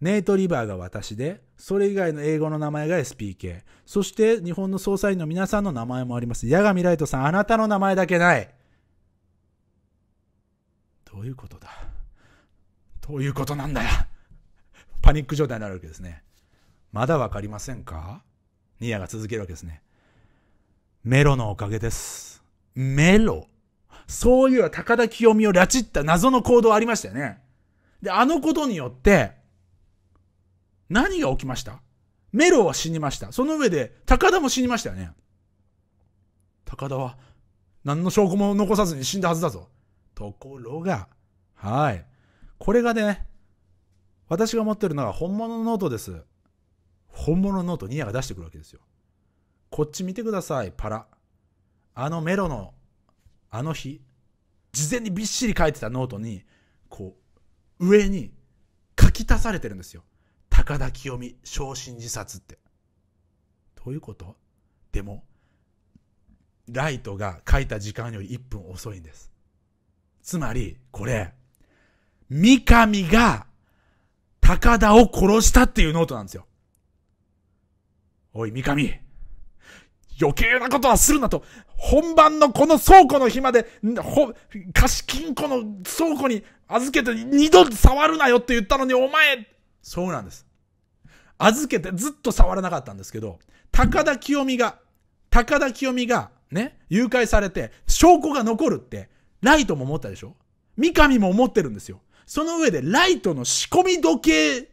ネイト・リバーが私で、それ以外の英語の名前が SPK。そして日本の捜査員の皆さんの名前もあります。矢神ライトさん、あなたの名前だけない。どういうことだどういうことなんだよ。パニック状態になるわけですね。まだわかりませんかニアが続けるわけですね。メロのおかげです。メロそういう高田清美を拉致った謎の行動ありましたよね。で、あのことによって、何が起きましたメロは死にました。その上で、高田も死にましたよね。高田は、何の証拠も残さずに死んだはずだぞ。ところが、はい。これがね、私が持ってるのは本物のノートです。本物のノートニアが出してくるわけですよ。こっち見てください、パラ。あのメロの、あの日、事前にびっしり書いてたノートに、こう、上に書き足されてるんですよ。高田清美、焼身自殺って。どういうことでも、ライトが書いた時間より1分遅いんです。つまり、これ、三上が高田を殺したっていうノートなんですよ。おい、三上。余計なことはするなと、本番のこの倉庫の日まで、ほ、貸金庫の倉庫に預けて二度触るなよって言ったのに、お前、そうなんです。預けてずっと触らなかったんですけど、高田清美が、高田清美が、ね、誘拐されて、証拠が残るって、ライトも思ったでしょ三上も思ってるんですよ。その上で、ライトの仕込み時計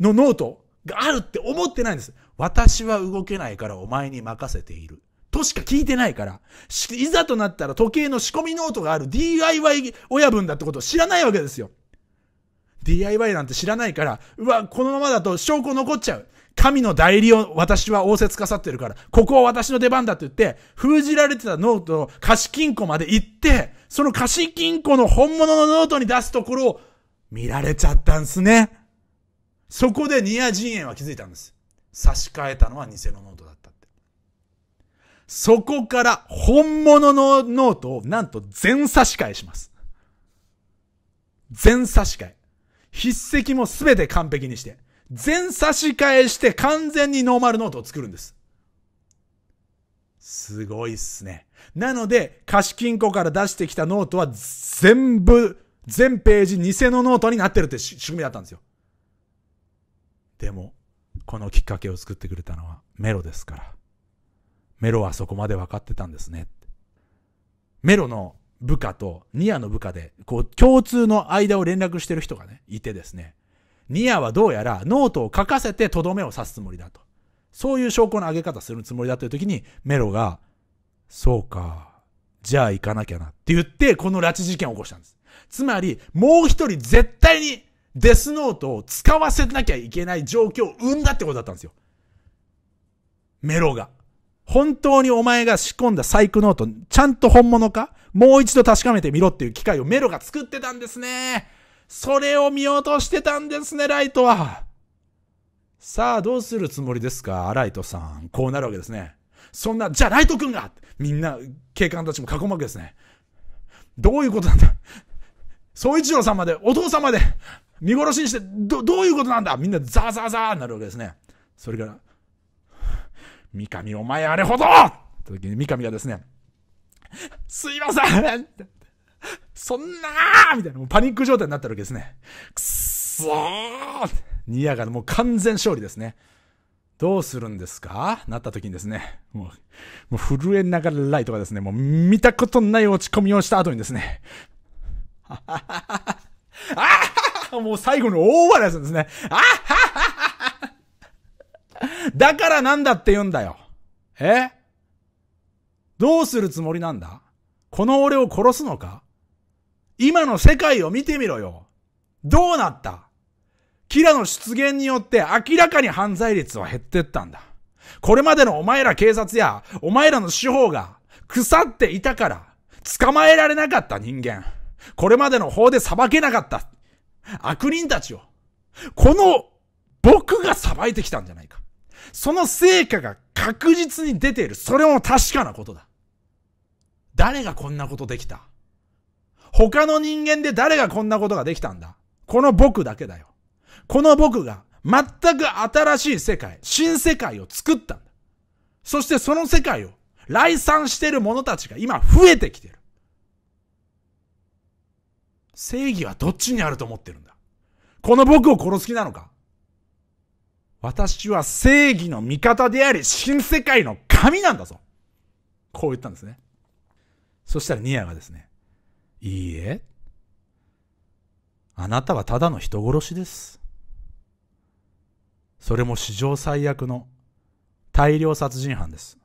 のノートがあるって思ってないんです。私は動けないからお前に任せている。としか聞いてないから。いざとなったら時計の仕込みノートがある DIY 親分だってことを知らないわけですよ。DIY なんて知らないから、うわ、このままだと証拠残っちゃう。神の代理を私は応接かさってるから、ここは私の出番だって言って、封じられてたノートの貸金庫まで行って、その貸金庫の本物のノートに出すところを見られちゃったんですね。そこでニア陣営は気づいたんです。差し替えたのは偽のノートだったって。そこから本物のノートをなんと全差し替えします。全差し替え。筆跡もすべて完璧にして、全差し替えして完全にノーマルノートを作るんです。すごいっすね。なので、貸金庫から出してきたノートは全部、全ページ偽のノートになってるって仕組みだったんですよ。でも、このきっかけを作ってくれたのはメロですから。メロはそこまで分かってたんですね。メロの部下とニアの部下で、こう、共通の間を連絡してる人がね、いてですね。ニアはどうやらノートを書かせてとどめを刺すつもりだと。そういう証拠の上げ方するつもりだという時に、メロが、そうか、じゃあ行かなきゃなって言って、この拉致事件を起こしたんです。つまり、もう一人絶対にデスノートを使わせなきゃいけない状況を生んだってことだったんですよ。メロが。本当にお前が仕込んだサイクノート、ちゃんと本物かもう一度確かめてみろっていう機会をメロが作ってたんですね。それを見落としてたんですね、ライトは。さあ、どうするつもりですか、ライトさん。こうなるわけですね。そんな、じゃあライト君がみんな、警官たちも囲むわけですね。どういうことなんだ総一郎さんまで、お父さんまで、見殺しにして、ど、どういうことなんだみんなザーザーザーになるわけですね。それから、三上お前あれほどて時に三上がですね、すいませんそんなーみたいな、もうパニック状態になってるわけですね。くっそーニヤがもう完全勝利ですね。どうするんですかなった時にですね、もう、もう震えながらライトがですね、もう見たことない落ち込みをした後にですね、あ もう最後に大笑いするんですね。あはははだからなんだって言うんだよ。えどうするつもりなんだこの俺を殺すのか今の世界を見てみろよ。どうなったキラの出現によって明らかに犯罪率は減ってったんだ。これまでのお前ら警察やお前らの司法が腐っていたから捕まえられなかった人間。これまでの法で裁けなかった。悪人たちを、この僕が裁いてきたんじゃないか。その成果が確実に出ている。それも確かなことだ。誰がこんなことできた他の人間で誰がこんなことができたんだこの僕だけだよ。この僕が全く新しい世界、新世界を作ったんだ。そしてその世界を来賛している者たちが今増えてきてる。正義はどっちにあると思ってるんだこの僕を殺す気なのか私は正義の味方であり、新世界の神なんだぞこう言ったんですね。そしたらニアがですね、いいえ、あなたはただの人殺しです。それも史上最悪の大量殺人犯です。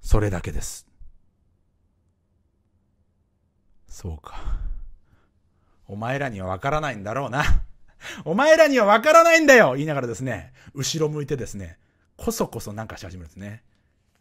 それだけです。そうか。お前らにはわからないんだろうな。お前らにはわからないんだよ言いながらですね、後ろ向いてですね、こそこそなんかし始めるんですね。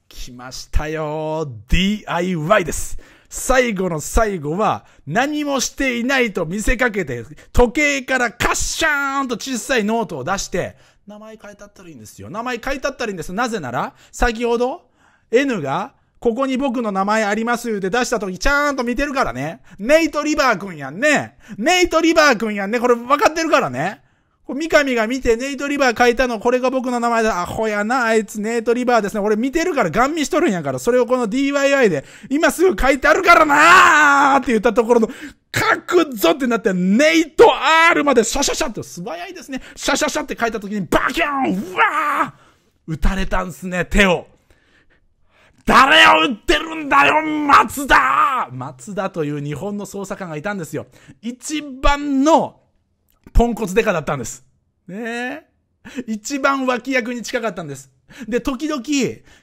来ましたよ !DIY です最後の最後は、何もしていないと見せかけて、時計からカッシャーンと小さいノートを出して、名前書いてあったらいいんですよ。名前書いてあったらいいんです。なぜなら、先ほど、N が、ここに僕の名前ありますって出した時ちゃんと見てるからね。ネイト・リバー君やんね。ネイト・リバー君やんね。これ分かってるからね。三上が見てネイト・リバー書いたの、これが僕の名前だ。アホやな、あいつネイト・リバーですね。俺見てるから、ガン見しとるんやから、それをこの DIY で、今すぐ書いてあるからなーって言ったところの、書くぞってなって、ネイト・ R までシャシャシャって、素早いですね。シャシャシャって書いた時に、バキャンうわー打たれたんすね、手を。誰を撃ってるんだよ、松田松田という日本の捜査官がいたんですよ。一番のポンコツデカだったんです。ねえ。一番脇役に近かったんです。で、時々、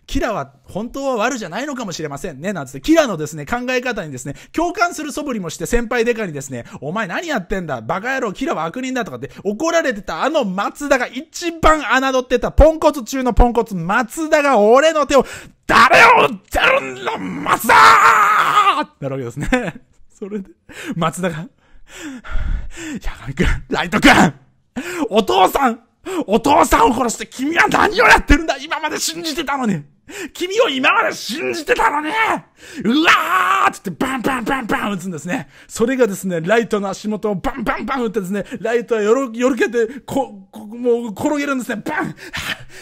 キラは本当は悪じゃないのかもしれませんね、なんつって、キラのですね、考え方にですね、共感する素振りもして先輩デカにですね、お前何やってんだ、バカ野郎、キラは悪人だとかって怒られてたあの松田が一番侮ってたポンコツ中のポンコツ、松田が俺の手を、誰を打ってるんだ、松田なるわけですね。それで、松田が、やがみくん、ライトくん、お父さんお父さんを殺して君は何をやってるんだ今まで信じてたのに君を今まで信じてたのにうわーって言ってバンバンバンバン打つんですね。それがですね、ライトの足元をバンバンバン打ってですね、ライトはよろ、よろけて、こ、こもう転げるんですね。バンは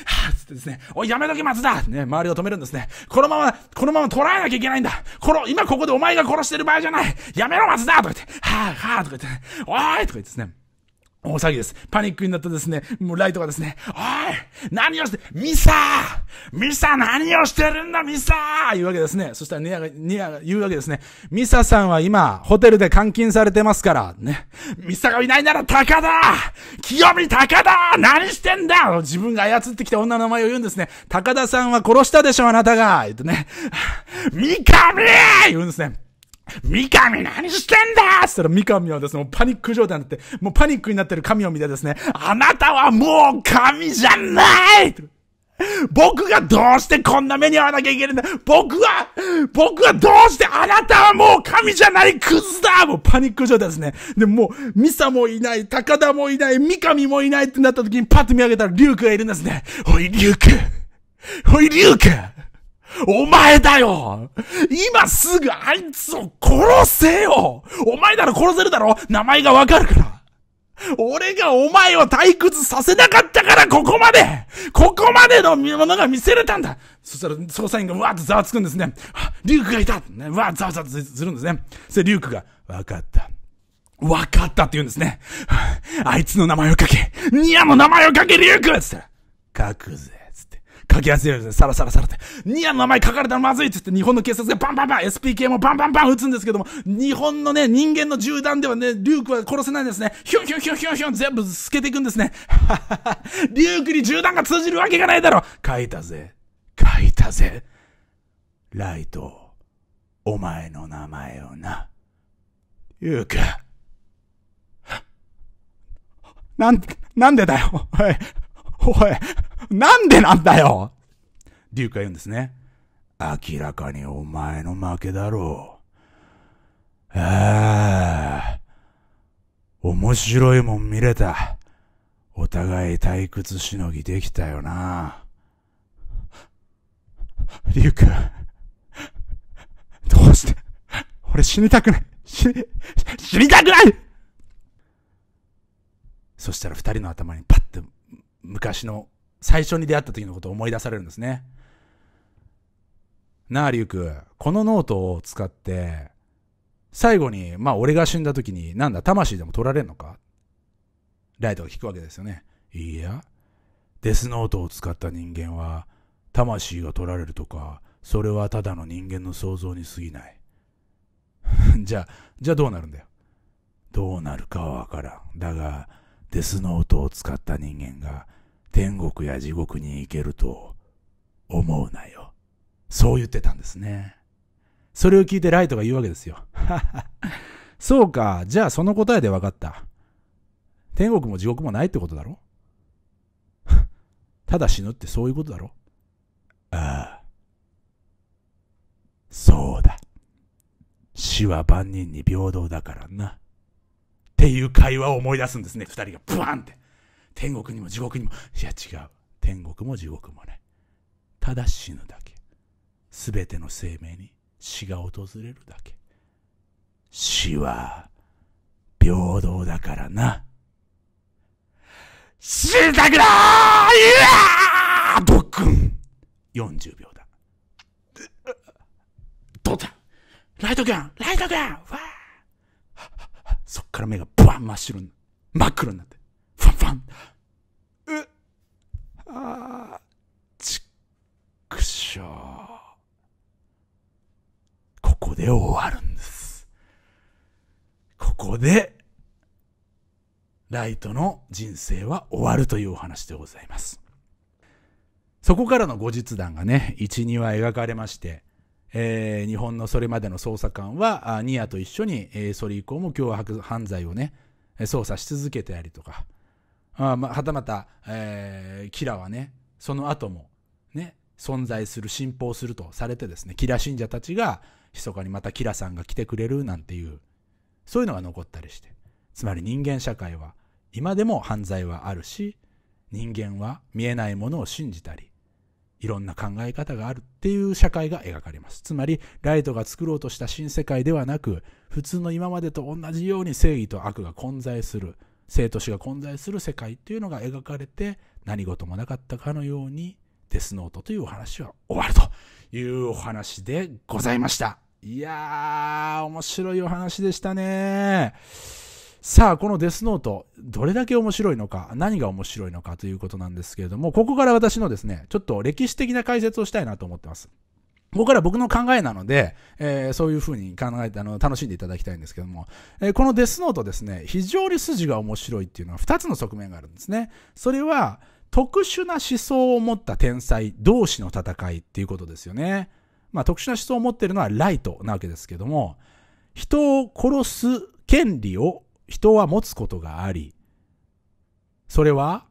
はつってですね、おいやめとけ松田ね、周りを止めるんですね。このまま、このまま捉えなきゃいけないんだこの、今ここでお前が殺してる場合じゃないやめろ松田とか言って、はぁ、はぁとか言って、おーいとか言ってですね。大騒ぎです。パニックになったですね、もうライトがですね、おい何をして、ミサーミサー何をしてるんだミサー言うわけですね。そしたらニアが、ニアが言うわけですね。ミサさんは今、ホテルで監禁されてますから、ね。ミサがいないならタカだ清美タカだ何してんだ自分が操ってきた女の名前を言うんですね。高田さんは殺したでしょあなたが言ってね。ミ三上言うんですね。三上何してんだつったら三上はですね、もうパニック状態になって、もうパニックになってる神を見てですね、あなたはもう神じゃない僕がどうしてこんな目に遭わなきゃいけないんだ僕は、僕はどうしてあなたはもう神じゃないクズだもうパニック状態ですね。で、もう、ミサもいない、高田もいない、三上もいないってなった時にパッと見上げたらリュウクがいるんですね。おい、リュウクおい、リュウクお前だよ今すぐあいつを殺せよお前なら殺せるだろ名前がわかるから俺がお前を退屈させなかったからここまでここまでのものが見せれたんだそしたら捜査員がわーっとざわつくんですね。リュークがいた、ね、わーざわざわするんですね。それリュークが、わかった。わかったって言うんですね。あいつの名前を書けニアの名前を書けリュークつったら、書くぜ。書き忘れるんですね。サラサラサラって。ニアの名前書かれたらまずいって言って、日本の警察がバンバンバン、SPK もバンバンバン撃つんですけども、日本のね、人間の銃弾ではね、リュークは殺せないんですね。ヒュンヒュンヒュンヒュンヒュン全部透けていくんですね。リュークに銃弾が通じるわけがないだろ書いたぜ。書いたぜ。ライト、お前の名前をな。リューク。なん、なんでだよ。おい、おい。なんでなんだよデュークが言うんですね。明らかにお前の負けだろう。ああ、面白いもん見れた。お互い退屈しのぎできたよな。リュウ君、どうして、俺死にたくない。死に、死にたくないそしたら二人の頭にパッて昔の最初に出会った時のことを思い出されるんですね。なあ、リュウくこのノートを使って、最後に、まあ俺が死んだ時に、なんだ、魂でも取られんのかライトが聞くわけですよね。いや、デスノートを使った人間は、魂が取られるとか、それはただの人間の想像に過ぎない。じゃあ、じゃあどうなるんだよ。どうなるかはわからん。だが、デスノートを使った人間が、天国や地獄に行けると思うなよ。そう言ってたんですね。それを聞いてライトが言うわけですよ。そうか、じゃあその答えで分かった。天国も地獄もないってことだろ ただ死ぬってそういうことだろああ。そうだ。死は万人に平等だからな。っていう会話を思い出すんですね、二人が。ブワンって。天国にも地獄にもいや違う天国も地獄もねただ死ぬだけ全ての生命に死が訪れるだけ死は平等だからな死にたくなーいやードックン40秒だどうだライトガンライトガンわそっから目がバン真っ白に真っ黒になってうっあちくしょうここで終わるんですここでライトの人生は終わるというお話でございますそこからの後日談がね12話描かれましてえー、日本のそれまでの捜査官はニアと一緒に、えー、それ以降も脅迫犯罪をね捜査し続けてたりとか、あまあ、はたまた、えー、キラはね、その後も、ね、存在する、信奉するとされてですね、キラ信者たちが、密かにまたキラさんが来てくれるなんていう、そういうのが残ったりして。つまり人間社会は、今でも犯罪はあるし、人間は見えないものを信じたり、いろんな考え方があるっていう社会が描かれます。つまり、ライトが作ろうとした新世界ではなく、普通の今までと同じように正義と悪が混在する。生と死が混在する世界というのが描かれて何事もなかったかのようにデスノートというお話は終わるというお話でございました。いやー、面白いお話でしたね。さあ、このデスノート、どれだけ面白いのか、何が面白いのかということなんですけれども、ここから私のですね、ちょっと歴史的な解説をしたいなと思ってます。ここから僕の考えなので、えー、そういうふうに考えて、あの、楽しんでいただきたいんですけども、えー、このデスノートですね、非常に筋が面白いっていうのは2つの側面があるんですね。それは、特殊な思想を持った天才同士の戦いっていうことですよね。まあ、特殊な思想を持ってるのはライトなわけですけども、人を殺す権利を人は持つことがあり、それは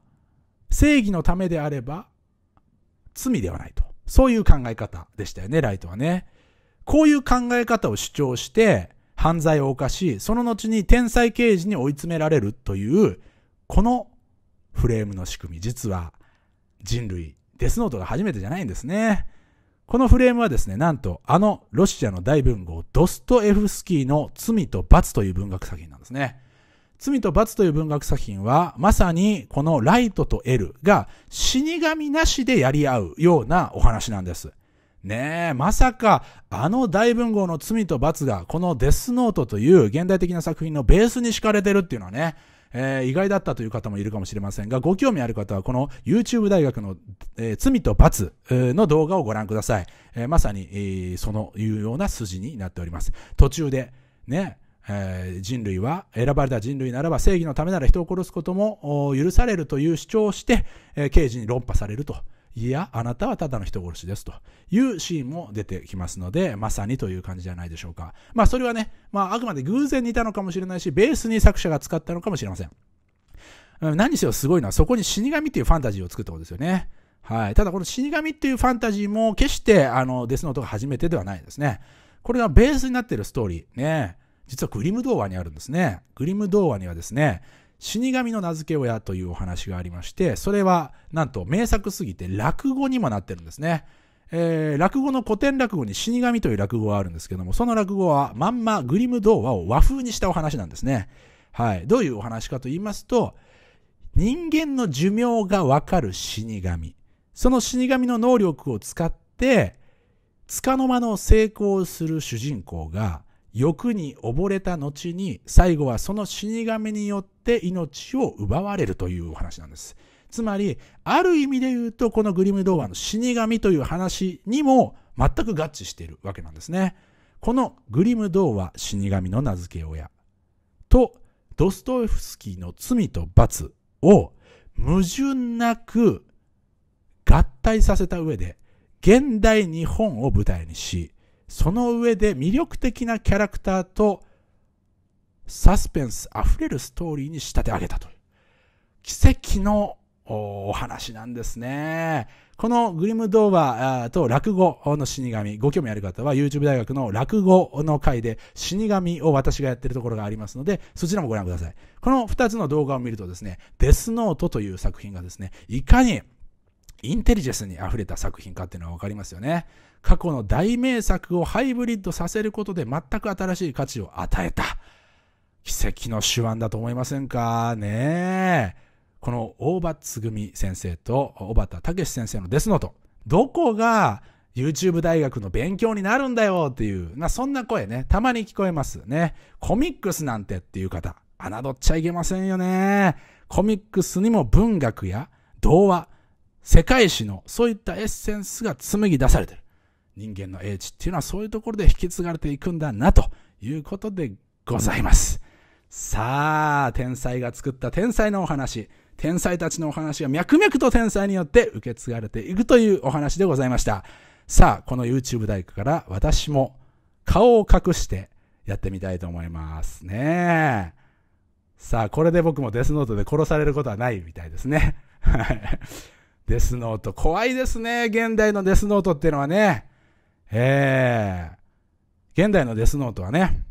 正義のためであれば罪ではないと。そういう考え方でしたよね、ライトはね。こういう考え方を主張して、犯罪を犯し、その後に天才刑事に追い詰められるという、このフレームの仕組み、実は人類、デスノートが初めてじゃないんですね。このフレームはですね、なんと、あのロシアの大文豪、ドストエフスキーの罪と罰という文学作品なんですね。罪と罰という文学作品は、まさにこのライトとエルが死神なしでやり合うようなお話なんです。ねえ、まさか、あの大文豪の罪と罰が、このデスノートという現代的な作品のベースに敷かれてるっていうのはね、えー、意外だったという方もいるかもしれませんが、ご興味ある方は、この YouTube 大学の、えー、罪と罰、の動画をご覧ください。えまさに、えそのいうような筋になっております。途中で、ね、えー、人類は、選ばれた人類ならば正義のためなら人を殺すことも許されるという主張をして、えー、刑事に論破されると。いや、あなたはただの人殺しですというシーンも出てきますので、まさにという感じじゃないでしょうか。まあそれはね、まああくまで偶然似たのかもしれないし、ベースに作者が使ったのかもしれません。何せよすごいのはそこに死神っていうファンタジーを作ったことですよね。はい。ただこの死神っていうファンタジーも決してあのデスノートが初めてではないですね。これがベースになっているストーリー。ね。実はグリム童話にあるんですね。グリム童話にはですね、死神の名付け親というお話がありまして、それはなんと名作すぎて落語にもなってるんですね。えー、落語の古典落語に死神という落語があるんですけども、その落語はまんまグリム童話を和風にしたお話なんですね。はい。どういうお話かと言いますと、人間の寿命がわかる死神。その死神の能力を使って、つかの間の成功する主人公が、欲に溺れた後に最後はその死神によって命を奪われるというお話なんです。つまり、ある意味で言うと、このグリム童話の死神という話にも全く合致しているわけなんですね。このグリム童話死神の名付け親とドストエフスキーの罪と罰を矛盾なく合体させた上で現代日本を舞台にし、その上で魅力的なキャラクターとサスペンスあふれるストーリーに仕立て上げたという奇跡のお話なんですね。このグリム童話と落語の死神、ご興味ある方は YouTube 大学の落語の回で死神を私がやってるところがありますので、そちらもご覧ください。この2つの動画を見るとですね、デスノートという作品がですね、いかにインテリジェンスに溢れた作品かっていうのは分かりますよね。過去の大名作をハイブリッドさせることで全く新しい価値を与えた。奇跡の手腕だと思いませんかねえ。この大場つぐみ先生と小畑武先生のデスノート。どこが YouTube 大学の勉強になるんだよっていう、まあ、そんな声ね、たまに聞こえますね。コミックスなんてっていう方、侮っちゃいけませんよね。コミックスにも文学や童話、世界史のそういったエッセンスが紡ぎ出されてる。人間の英知っていうのはそういうところで引き継がれていくんだなということでございます。さあ、天才が作った天才のお話、天才たちのお話が脈々と天才によって受け継がれていくというお話でございました。さあ、この YouTube 大工から私も顔を隠してやってみたいと思いますね。さあ、これで僕もデスノートで殺されることはないみたいですね。はい。デスノート。怖いですね。現代のデスノートっていうのはね。えー、現代のデスノートはね、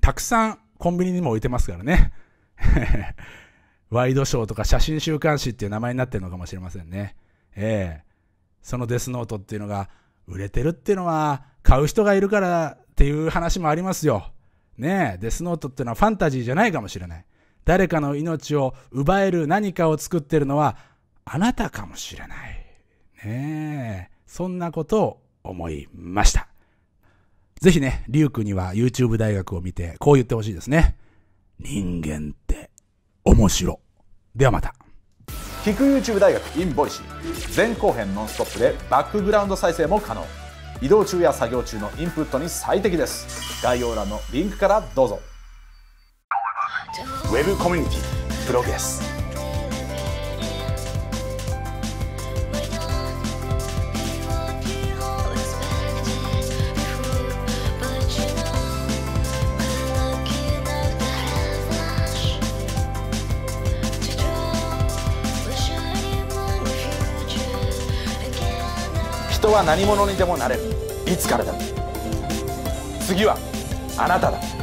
たくさんコンビニにも置いてますからね。ワイドショーとか写真週刊誌っていう名前になってるのかもしれませんね。ええー、そのデスノートっていうのが売れてるっていうのは買う人がいるからっていう話もありますよ。ねえ、デスノートっていうのはファンタジーじゃないかもしれない。誰かの命を奪える何かを作ってるのはあなたかもしれない。ねえ。そんなことを思いました。ぜひね、リュウ君には YouTube 大学を見て、こう言ってほしいですね。人間って面白。ではまた。聞く YouTube 大学 in ボイシー前後編ノンストップでバックグラウンド再生も可能移動中や作業中のインプットに最適です概要欄のリンクからどうぞ Web コミュニティプログゲス人は何者にでもなれるいつからでも次はあなただ